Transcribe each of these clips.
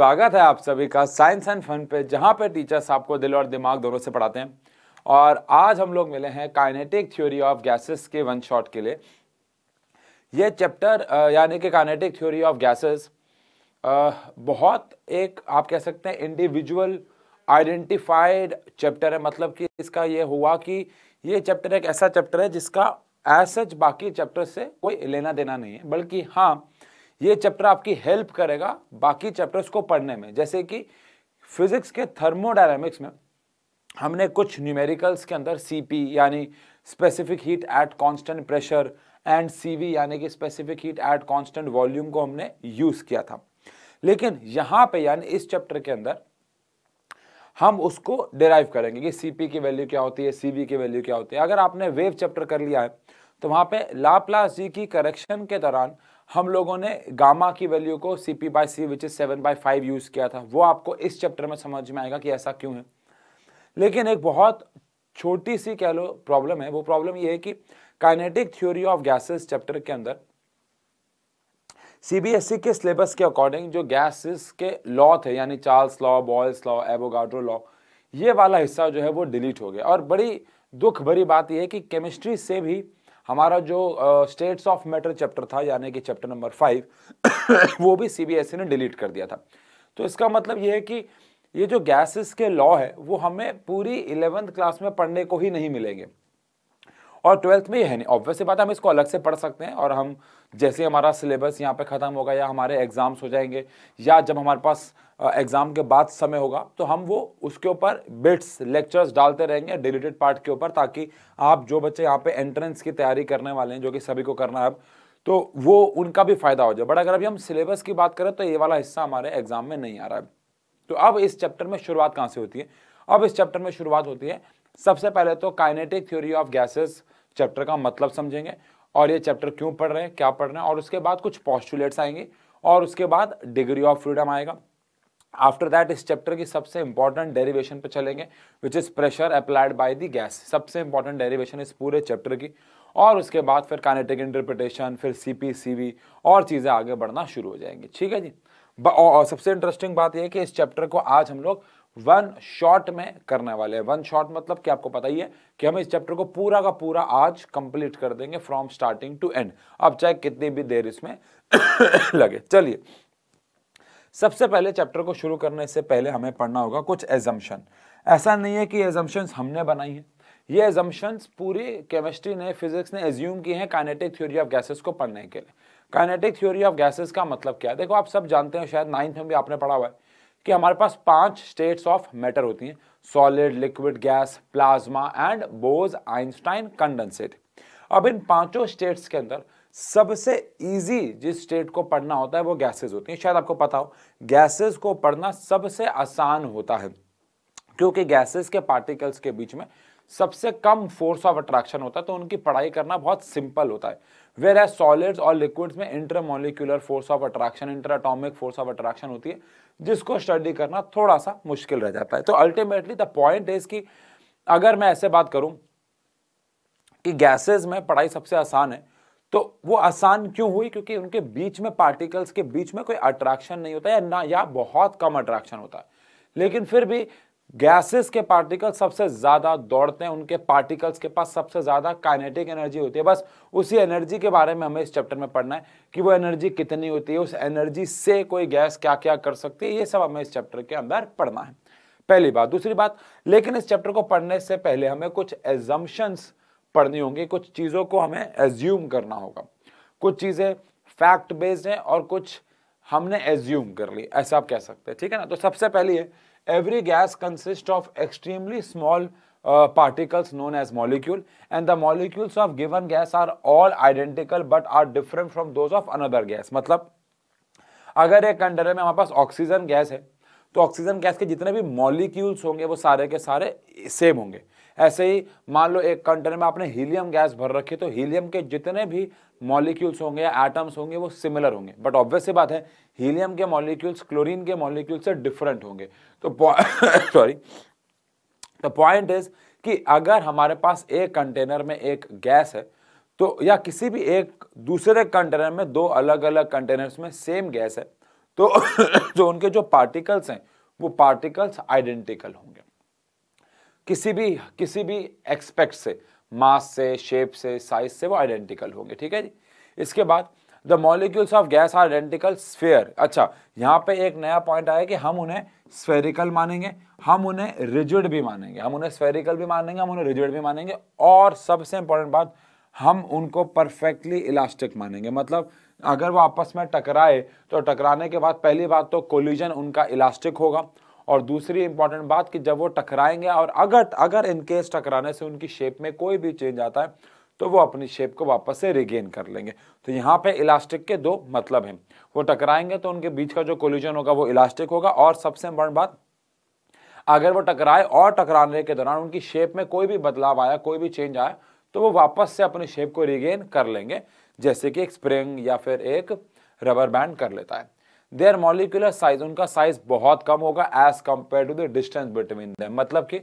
स्वागत है आप सभी का साइंस एंड फन पे जहाँ पे टीचर्स आपको दिल और दिमाग दोनों से पढ़ाते हैं और आज हम लोग मिले हैं काइनेटिक थ्योरी ऑफ गैसेस के वन शॉट के लिए ये चैप्टर यानी कि काइनेटिक थ्योरी ऑफ गैसेस बहुत एक आप कह सकते हैं इंडिविजुअल आइडेंटिफाइड चैप्टर है मतलब कि इसका ये हुआ कि ये चैप्टर एक ऐसा चैप्टर है जिसका एज सच बाकी चैप्टर से कोई लेना देना नहीं है बल्कि हाँ ये चैप्टर आपकी हेल्प करेगा बाकी चैप्टर्स को पढ़ने में जैसे कि फिजिक्स के थर्मोडायनेमिक्स में हमने कुछ न्यूमेरिकल्स के अंदर सी यानी specific heat at constant pressure and C यानी कि specific heat at constant volume को हमने यूज़ किया था लेकिन यहाँ पे यानी इस चैप्टर के अंदर हम उसको डिराइव करेंगे कि सी की वैल्यू क्या होती है सी की वैल्यू क्या होती है अगर आपने वेव चैप्टर कर लिया है तो वहाँ पे लाप्लास जी की करेक्शन के दौरान हम लोगों ने गामा की वैल्यू को C P by C which is seven by five use किया था वो आपको इस चैप्टर में समझ में आएगा कि ऐसा क्यों है लेकिन एक बहुत छोटी सी कह लो प्रॉब्लम है वो प्रॉब्लम ये है कि kinetic theory of gases chapter के अंदर सीबीएसई e के सिलेबस के अकॉर्डिंग जो गैसेस के लॉ थे यानी Charles law Boyle's law Avogadro law ये वाला हिस्सा जो है वो डिलीट हो गया और बड़ी दुख भरी बात यह है कि केमिस्ट्री से भी हमारा जो स्टेट्स ऑफ मैटर चैप्टर था यानी कि चैप्टर नंबर फाइव वो भी सीबीएसई e ने डिलीट कर दिया था तो इसका मतलब ये है कि ये जो गैसेस के लॉ है वो हमें पूरी इलेवेंथ क्लास में पढ़ने को ही नहीं मिलेंगे और ट्वेल्थ में ये है नहीं ऑब्वियसली बात है हम इसको अलग से पढ़ सकते हैं और हम जैसे हमारा सिलेबस यहाँ पे ख़त्म होगा या हमारे एग्ज़ाम्स हो जाएंगे या जब हमारे पास एग्ज़ाम के बाद समय होगा तो हम वो उसके ऊपर बिट्स लेक्चर्स डालते रहेंगे डिलीटेड पार्ट के ऊपर ताकि आप जो बच्चे यहाँ पे एंट्रेंस की तैयारी करने वाले हैं जो कि सभी को करना है अब तो वो उनका भी फ़ायदा हो जाए बट अगर अभी हम सिलेबस की बात करें तो ये वाला हिस्सा हमारे एग्ज़ाम में नहीं आ रहा है तो अब इस चैप्टर में शुरुआत कहाँ से होती है अब इस चैप्टर में शुरुआत होती है सबसे पहले तो kinetic theory of gases chapter का मतलब समझेंगे और ये चैप्टर क्यों पढ़ रहे हैं क्या पढ़ रहे हैं और उसके बाद कुछ पॉस्टुलेट्स आएंगे और उसके बाद डिग्री ऑफ फ्रीडम आएगा आफ्टर दैट इस चैप्टर की सबसे इंपॉर्टेंट डेरिवेशन पे चलेंगे which is pressure applied by the gas सबसे इंपॉर्टेंट डेरिवेशन इस पूरे चैप्टर की और उसके बाद फिर कानेटिक इंटरप्रिटेशन फिर सी पी सी वी और चीज़ें आगे बढ़ना शुरू हो जाएंगी ठीक है जी और सबसे इंटरेस्टिंग बात यह कि इस चैप्टर को आज हम लोग वन शॉट में करने वाले हैं वन शॉट मतलब कि आपको पता ही है कि हम इस चैप्टर को पूरा का पूरा आज कंप्लीट कर देंगे फ्रॉम स्टार्टिंग टू एंड अब चाहे कितनी भी देर इसमें लगे चलिए सबसे पहले चैप्टर को शुरू करने से पहले हमें पढ़ना होगा कुछ एजम्पन ऐसा नहीं है कि एजम्पन हमने बनाई हैं ये एजम्पन पूरी केमिस्ट्री ने फिजिक्स ने एज्यूम की हैं काइनेटिक थ्योरी ऑफ गैसेस को पढ़ने के लिए काइनेटिक थ्योरी ऑफ गैसेस का मतलब क्या है देखो आप सब जानते हैं शायद नाइन्थ में भी आपने पढ़ा हुआ है कि हमारे पास पांच स्टेट्स ऑफ मैटर होती हैं solid liquid gas plasma and Bose Einstein condensate अब इन पांचों स्टेट्स के अंदर सबसे इजी जिस स्टेट को पढ़ना होता है वो गैसेस होती हैं शायद आपको पता हो गैसेस को पढ़ना सबसे आसान होता है क्योंकि गैसेस के पार्टिकल्स के बीच में सबसे कम फोर्स ऑफ अट्रैक्शन होता है तो उनकी पढ़ाई करना बहुत सिंपल होता है वेर एज सॉलिड्स और लिक्विड्स में intermolecular force of attraction inter force of attraction होती है जिसको स्टडी करना थोड़ा सा मुश्किल रह जाता है तो अल्टीमेटली द पॉइंट इज कि अगर मैं ऐसे बात करूं कि गैसेज में पढ़ाई सबसे आसान है तो वो आसान क्यों हुई क्योंकि उनके बीच में पार्टिकल्स के बीच में कोई अट्रैक्शन नहीं होता या ना या बहुत कम अट्रैक्शन होता है लेकिन फिर भी गैसेस के पार्टिकल सबसे ज़्यादा दौड़ते हैं उनके पार्टिकल्स के पास सबसे ज़्यादा काइनेटिक एनर्जी होती है बस उसी एनर्जी के बारे में हमें इस चैप्टर में पढ़ना है कि वो एनर्जी कितनी होती है उस एनर्जी से कोई गैस क्या क्या कर सकती है ये सब हमें इस चैप्टर के अंदर पढ़ना है पहली बात दूसरी बात लेकिन इस चैप्टर को पढ़ने से पहले हमें कुछ एजम्पन्स पढ़नी होंगी कुछ चीज़ों को हमें एज्यूम करना होगा कुछ चीज़ें फैक्ट बेस्ड हैं और कुछ हमने एज्यूम कर ली ऐसा आप कह सकते हैं ठीक है ना तो सबसे पहली है every gas consist of extremely small particles known as molecule and the molecules of given gas are all identical but are different from those of another gas मतलब अगर एक कंडर में हमारे पास ऑक्सीजन गैस है तो ऑक्सीजन गैस के जितने भी मॉलिक्यूल्स होंगे वो सारे के सारे सेम होंगे ऐसे ही मान लो एक कंटेनर में आपने हीलियम गैस भर रखी तो हीलियम के जितने भी मॉलिक्यूल्स होंगे या एटम्स होंगे वो सिमिलर होंगे बट ऑब्वियस सी बात है हीलियम के मॉलिक्यूल्स क्लोरीन के मॉलिक्यूल से डिफरेंट होंगे तो सॉरी द पॉइंट इज कि अगर हमारे पास एक कंटेनर में एक गैस है तो या किसी भी एक दूसरे कंटेनर में दो अलग अलग कंटेनर्स में सेम गैस है तो जो तो उनके जो पार्टिकल्स हैं वो पार्टिकल्स आइडेंटिकल होंगे किसी भी किसी भी एक्सपेक्ट से मास से शेप से साइज से वो आइडेंटिकल होंगे ठीक है जी इसके बाद the molecules of gas are identical sphere अच्छा यहाँ पे एक नया पॉइंट आया कि हम उन्हें स्फेरिकल मानेंगे हम उन्हें रिजिड भी मानेंगे हम उन्हें स्फेरिकल भी मानेंगे हम उन्हें रिजिड भी मानेंगे और सबसे इंपॉर्टेंट बात हम उनको परफेक्टली इलास्टिक मानेंगे मतलब अगर वो आपस में टकराए तो टकराने के बाद पहली बात तो कोलिजन उनका इलास्टिक होगा और दूसरी इंपॉर्टेंट बात कि जब वो टकराएंगे और अगर अगर इनकेस टकराने से उनकी शेप में कोई भी चेंज आता है तो वो अपनी शेप को वापस से रिगेन कर लेंगे तो यहाँ पे इलास्टिक के दो मतलब हैं वो टकराएंगे तो उनके बीच का जो कोल्यूजन होगा वो इलास्टिक होगा और सबसे इंपॉर्टेंट बात अगर वो टकराए और टकराने के दौरान उनकी शेप में कोई भी बदलाव आया कोई भी चेंज आया तो वो वापस से अपनी शेप को रिगेन कर लेंगे जैसे कि एक स्प्रिंग या फिर एक रबर बैंड कर लेता है देयर मॉलिकुलर साइज उनका साइज बहुत कम होगा as compared to the distance between them मतलब कि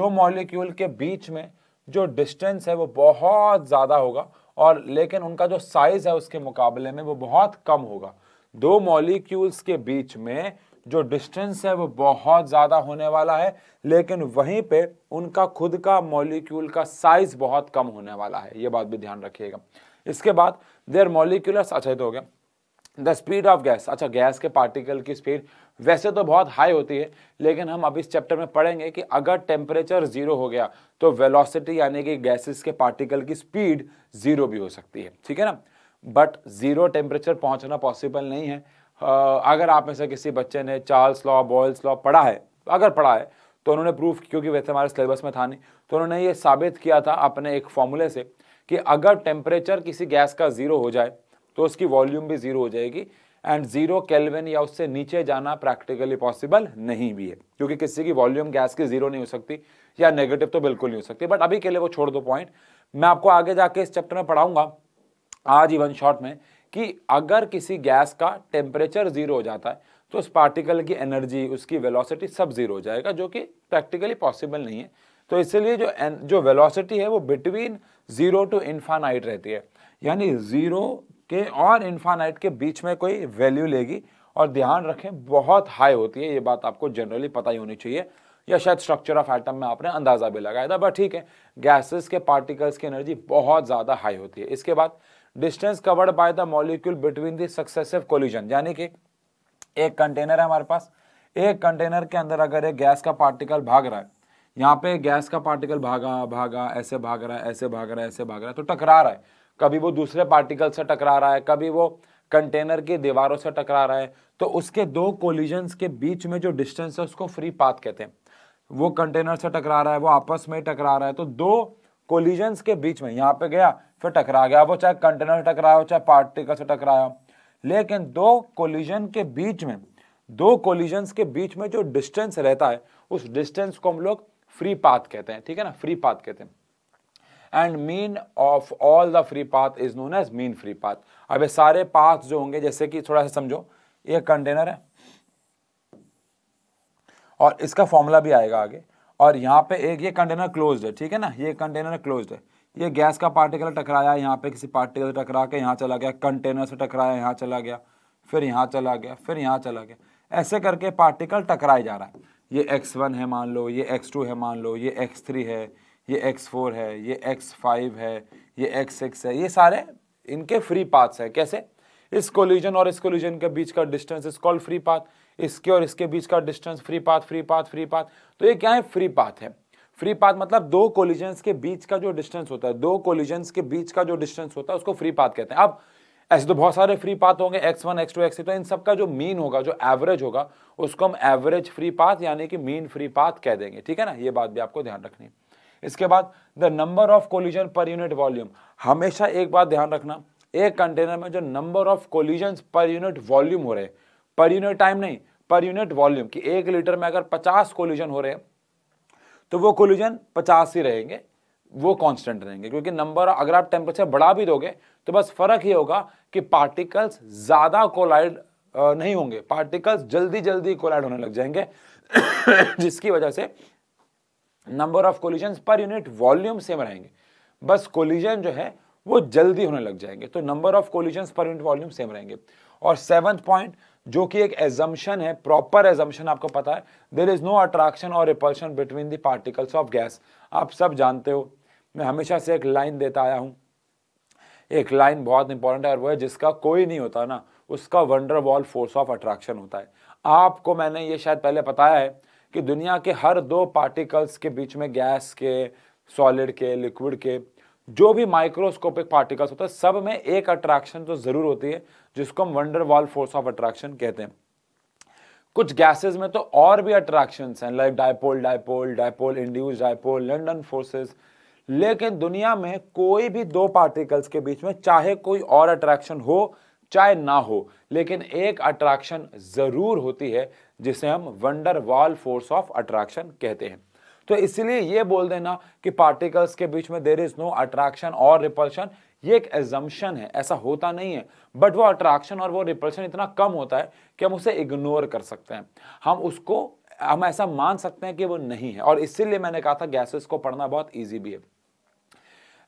दो मॉलिक्यूल के बीच में जो डिस्टेंस है वो बहुत ज़्यादा होगा और लेकिन उनका जो साइज है उसके मुकाबले में वो बहुत कम होगा दो मॉलिक्यूल्स के बीच में जो डिस्टेंस है वो बहुत ज़्यादा होने वाला है लेकिन वहीं पे उनका खुद का मॉलिक्यूल का साइज बहुत कम होने वाला है ये बात भी ध्यान रखिएगा इसके बाद देयर मोलिकुलर्स अच्छा तो हो गया द स्पीड ऑफ गैस अच्छा गैस के पार्टिकल की स्पीड वैसे तो बहुत हाई होती है लेकिन हम अब इस चैप्टर में पढ़ेंगे कि अगर टेम्परेचर जीरो हो गया तो वेलोसिटी यानी कि गैसेस के पार्टिकल की स्पीड जीरो भी हो सकती है ठीक है ना बट जीरो टेम्परेचर पहुंचना पॉसिबल नहीं है अगर आप में से किसी बच्चे ने चार्ल्स लॉ बॉयल्स लॉ पढ़ा है अगर पढ़ा है तो उन्होंने प्रूफ क्योंकि वैसे हमारे सिलेबस में था नहीं तो उन्होंने ये साबित किया था अपने एक फॉर्मूले से कि अगर टेम्परेचर किसी गैस का ज़ीरो हो जाए तो उसकी वॉल्यूम भी ज़ीरो हो जाएगी एंड जीरो केल्विन या उससे नीचे जाना प्रैक्टिकली पॉसिबल नहीं भी है क्योंकि किसी की वॉल्यूम गैस की जीरो नहीं हो सकती या नेगेटिव तो बिल्कुल नहीं हो सकती बट अभी के लिए वो छोड़ दो पॉइंट मैं आपको आगे जाके इस चैप्टर में पढ़ाऊंगा आज इवन शॉर्ट में कि अगर किसी गैस का टेम्परेचर जीरो हो जाता है तो उस पार्टिकल की एनर्जी उसकी वेलोसिटी सब जीरो हो जाएगा जो कि प्रैक्टिकली पॉसिबल नहीं है तो इसलिए जो जो वेलोसिटी है वो बिटवीन ज़ीरो टू इन्फानाइट रहती है यानी ज़ीरो के और इन्फानाइट के बीच में कोई वैल्यू लेगी और ध्यान रखें बहुत हाई होती है ये बात आपको जनरली पता ही होनी चाहिए या शायद स्ट्रक्चर ऑफ एटम में आपने अंदाज़ा भी लगाया था बट ठीक है गैसेस के पार्टिकल्स की एनर्जी बहुत ज़्यादा हाई होती है इसके बाद distance covered by the molecule between the successive collision यानी कि एक कंटेनर है हमारे पास एक कंटेनर के अंदर अगर एक गैस का पार्टिकल भाग रहा है यहाँ पे गैस का पार्टिकल भागा भागा ऐसे भाग रहा है ऐसे भाग रहा है ऐसे भाग रहा है तो टकरा रहा है कभी वो दूसरे पार्टिकल से टकरा रहा है कभी वो कंटेनर की दीवारों से टकरा रहा है तो उसके दो कोलिजन के बीच में जो डिस्टेंस है उसको फ्री पाथ कहते हैं वो कंटेनर से टकरा रहा है वो आपस में टकरा रहा है तो दो कोलिजन के बीच में यहाँ पे गया फिर टकरा गया वो चाहे कंटेनर से टकराया हो चाहे पार्टिकल से टकराया लेकिन दो कोलिजन के बीच में दो कोलिजन के बीच में जो डिस्टेंस रहता है उस डिस्टेंस को हम लोग फ्री पाथ कहते हैं ठीक है ना फ्री पाथ कहते हैं and mean of all the free path is known as mean free path अब ये सारे पाथ जो होंगे जैसे कि थोड़ा सा समझो ये कंटेनर है और इसका फॉर्मूला भी आएगा आगे और यहाँ पे एक ये कंटेनर क्लोज्ड है ठीक है ना ये कंटेनर क्लोज्ड है ये गैस का पार्टिकल टकराया यहाँ पे किसी पार्टिकल से टकरा के यहाँ चला गया कंटेनर से टकराया यहाँ चला गया फिर यहाँ चला गया फिर यहाँ चला गया ऐसे करके पार्टिकल टकराया जा रहा है ये एक्स वन है मान लो ये एक्स टू है मान लो ये एक्स थ्री है ये एक्स फोर है ये एक्स फाइव है ये एक्स सिक्स है ये सारे इनके फ्री पाथ्स हैं कैसे इस कोलिजन और इस कोलिजन के बीच का distance is called free path इसके और इसके बीच का distance free path free path free path तो ये क्या है फ्री पाथ है फ्री पाथ मतलब दो कोलिजन के बीच का जो डिस्टेंस होता है दो कोलिजन के बीच का जो डिस्टेंस होता है उसको फ्री पाथ कहते हैं अब ऐसे तो बहुत सारे फ्री पाथ होंगे X one X two X तो इन सब का जो मीन होगा जो एवरेज होगा उसको हम एवरेज फ्री पाथ यानी कि मीन फ्री पाथ कह देंगे ठीक है ना ये बात भी आपको ध्यान रखनी है इसके बाद the number of collision per unit volume हमेशा एक बात ध्यान रखना एक कंटेनर में जो number of collision per unit volume हो रहे पर यूनिट टाइम नहीं पर यूनिट वॉल्यूम कि एक लीटर में अगर 50 कोलिजन हो रहे हैं तो वो कोलिजन 50 ही रहेंगे वो कांस्टेंट रहेंगे क्योंकि नंबर अगर आप टेम्परेचर बढ़ा भी दोगे तो बस फर्क ये होगा कि पार्टिकल्स ज़्यादा कोलाइड नहीं होंगे पार्टिकल्स जल्दी जल्दी कोलाइड होने लग जाएंगे जिसकी वजह से number of collision per unit volume same रहेंगे बस कोलिजन जो है वो जल्दी होने लग जाएंगे तो number of collision per unit volume same रहेंगे और सेवंथ पॉइंट जो कि एक एजम्पन है प्रॉपर एजम्पन आपको पता है देर इज नो अट्रैक्शन और repulsion between the particles of gas आप सब जानते हो मैं हमेशा से एक लाइन देता आया हूँ एक लाइन बहुत इंपॉर्टेंट है और वो है जिसका कोई नहीं होता ना उसका van der Waals force of attraction होता है आपको मैंने ये शायद पहले बताया है कि दुनिया के हर दो पार्टिकल्स के बीच में गैस के सॉलिड के लिक्विड के जो भी माइक्रोस्कोपिक पार्टिकल्स होता है सब में एक अट्रैक्शन तो ज़रूर होती है जिसको हम van der Waals force of attraction कहते हैं कुछ गैसेस में तो और भी अट्रैक्शंस हैं like dipole dipole dipole induced dipole London forces लेकिन दुनिया में कोई भी दो पार्टिकल्स के बीच में चाहे कोई और अट्रैक्शन हो चाहे ना हो लेकिन एक अट्रैक्शन ज़रूर होती है जिसे हम van der Waals force of attraction कहते हैं तो इसलिए ये बोल देना कि पार्टिकल्स के बीच में देर इज़ नो अट्रैक्शन और रिपल्शन ये एक एजम्पन है ऐसा होता नहीं है बट वो अट्रैक्शन और वो रिपल्शन इतना कम होता है कि हम उसे इग्नोर कर सकते हैं हम उसको हम ऐसा मान सकते हैं कि वो नहीं है और इसीलिए मैंने कहा था गैसेस को पढ़ना बहुत ईजी भी है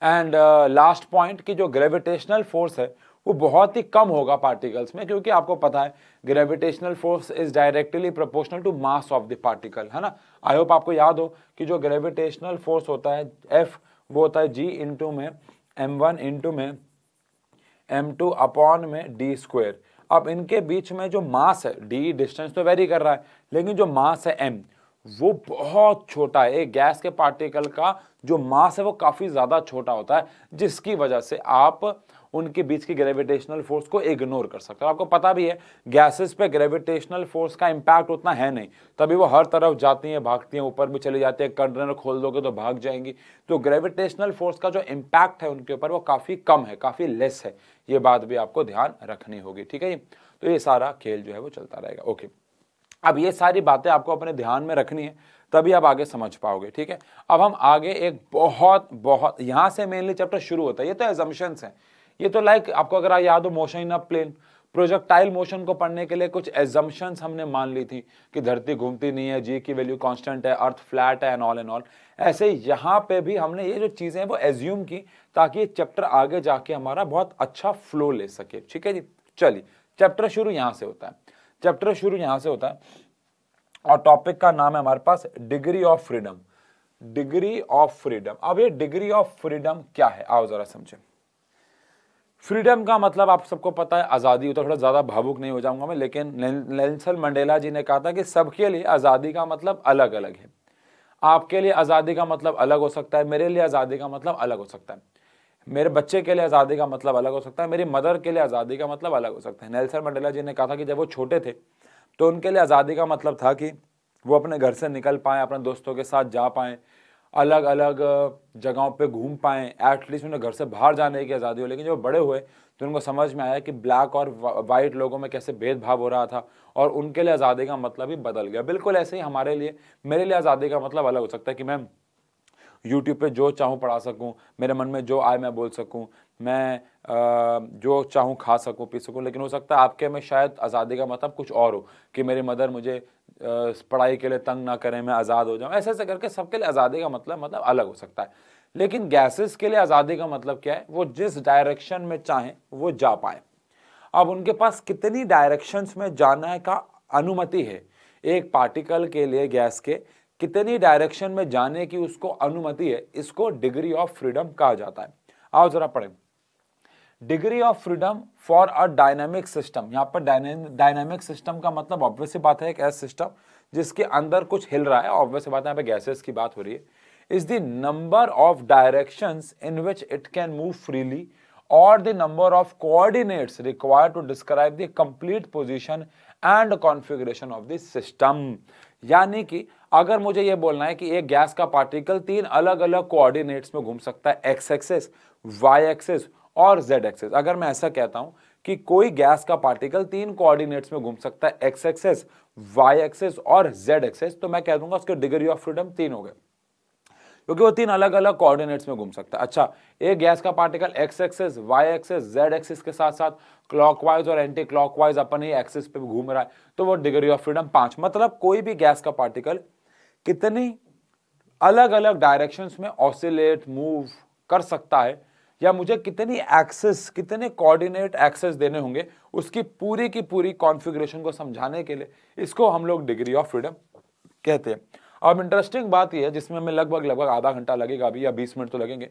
एंड लास्ट पॉइंट कि जो ग्रेविटेशनल फोर्स है वो बहुत ही कम होगा पार्टिकल्स में क्योंकि आपको पता है gravitational force is directly proportional to mass of the particle है ना आई होप आपको याद हो कि जो ग्रेविटेशनल फोर्स होता है एफ वो होता है जी इंटू में एम वन इंटू में एम टू अपॉन में डी स्क्वेयर अब इनके बीच में जो मास है डी डिस्टेंस तो वेरी कर रहा है लेकिन जो मास है एम वो बहुत छोटा है गैस के पार्टिकल का जो मास है वो काफ़ी ज़्यादा छोटा होता है जिसकी वजह से आप उनके बीच की ग्रेविटेशनल फोर्स को इग्नोर कर सकते हो आपको पता भी है गैसेस पे ग्रेविटेशनल फोर्स का इम्पैक्ट उतना है नहीं तभी वो हर तरफ जाती हैं भागती हैं ऊपर भी चली जाती है कंटेनर खोल दोगे तो भाग जाएंगी तो ग्रेविटेशनल फोर्स का जो इम्पैक्ट है उनके ऊपर वो काफ़ी कम है काफ़ी लेस है ये बात भी आपको ध्यान रखनी होगी ठीक है जी तो ये सारा खेल जो है वो चलता रहेगा ओके अब ये सारी बातें आपको अपने ध्यान में रखनी है तभी आप आगे समझ पाओगे ठीक है अब हम आगे एक बहुत बहुत यहाँ से मेनली चैप्टर शुरू होता है ये तो एजम्पन्स हैं ये तो लाइक आपको अगर याद हो motion in a plane projectile motion को पढ़ने के लिए कुछ एजम्पन्स हमने मान ली थी कि धरती घूमती नहीं है जी की वैल्यू कांस्टेंट है अर्थ फ्लैट है एंड ऑल एंड ऑल ऐसे यहाँ पे भी हमने ये जो चीज़ें हैं वो एज्यूम की ताकि ये चैप्टर आगे जाके हमारा बहुत अच्छा फ्लो ले सके ठीक है जी चलिए चैप्टर शुरू यहाँ से होता है चैप्टर शुरू यहां से होता है और टॉपिक का नाम है हमारे पास degree of freedom degree of freedom अब ये डिग्री ऑफ फ्रीडम क्या है आओ जरा समझे फ्रीडम का मतलब आप सबको पता है आज़ादी होता तो थोड़ा ज़्यादा भावुक नहीं हो जाऊंगा मैं लेकिन नेल्सन मंडेला जी ने कहा था कि सबके लिए आज़ादी का मतलब अलग अलग है आपके लिए आज़ादी का मतलब अलग हो सकता है मेरे लिए आज़ादी का मतलब अलग हो सकता है मेरे बच्चे के लिए आज़ादी का मतलब अलग हो सकता है मेरी मदर के लिए आज़ादी का मतलब अलग हो सकता है नेल्सन मंडेला जी ने कहा था कि जब वो छोटे थे तो उनके लिए आज़ादी का मतलब था कि वो अपने घर से निकल पाएँ अपने दोस्तों के साथ जा पाएँ अलग अलग जगहों पे घूम पाएँ एटलीस्ट उन्हें घर से बाहर जाने की आज़ादी हो लेकिन जब बड़े हुए तो उनको समझ में आया कि ब्लैक और वाइट लोगों में कैसे भेदभाव हो रहा था और उनके लिए आज़ादी का मतलब ही बदल गया बिल्कुल ऐसे ही हमारे लिए मेरे लिए आज़ादी का मतलब अलग हो सकता है कि मैं यूट्यूब पे जो चाहूँ पढ़ा सकूँ मेरे मन में जो आए मैं बोल सकूँ मैं आ, जो चाहूँ खा सकूँ पी सकूँ लेकिन हो सकता है आपके में शायद आज़ादी का मतलब कुछ और हो कि मेरी मदर मुझे पढ़ाई के लिए तंग ना करें मैं आज़ाद हो जाऊँ ऐसे ऐसे करके सबके लिए आज़ादी का मतलब मतलब अलग हो सकता है लेकिन गैसेस के लिए आज़ादी का मतलब क्या है वो जिस डायरेक्शन में चाहें वो जा पाए अब उनके पास कितनी डायरेक्शंस में जाना का अनुमति है एक पार्टिकल के लिए गैस के कितनी डायरेक्शन में जाने की उसको अनुमति है इसको डिग्री ऑफ फ्रीडम कहा जाता है आओ जरा पढ़े degree of freedom for a dynamic system यहाँ पर डायनामिक सिस्टम का मतलब ऑब्वियस बात है एक ऐसा सिस्टम जिसके अंदर कुछ हिल रहा है ऑब्वियस बात है गैसेस की बात हो रही है is the number of direction in which it can move freely और the number of coordinates required to describe the complete position and configuration of the system यानी कि अगर मुझे यह बोलना है कि एक गैस का पार्टिकल तीन अलग अलग कोऑर्डिनेट्स में घूम सकता है एक्स एक्सेस वाई एक्सेस और जेड एक्सेस अगर मैं ऐसा कहता हूं कि कोई गैस का पार्टिकल तीन कोऑर्डिनेट्स में घूम सकता है एक्स एक्सेस वाई एक्सेस और जेड एक्सेस तो मैं कह दूंगा उसके डिग्री ऑफ फ्रीडम तीन हो गए क्योंकि वो तीन अलग अलग कोऑर्डिनेट्स में घूम सकता है अच्छा एक गैस का particle X axis Y axis Z axis के साथ साथ क्लॉकवाइज और एंटी क्लॉकवाइज अपन ही एक्सेस पे घूम रहा है तो वो डिग्री ऑफ फ्रीडम पांच मतलब कोई भी गैस का पार्टिकल कितनी अलग अलग डायरेक्शंस में ऑसिलेट मूव कर सकता है या मुझे कितनी एक्सेस कितने कोऑर्डिनेट एक्सेस देने होंगे उसकी पूरी की पूरी कॉन्फ़िगरेशन को समझाने के लिए इसको हम लोग डिग्री ऑफ फ्रीडम कहते हैं अब इंटरेस्टिंग बात यह है जिसमें हमें लगभग लगभग आधा घंटा लगेगा अभी या बीस मिनट तो लगेंगे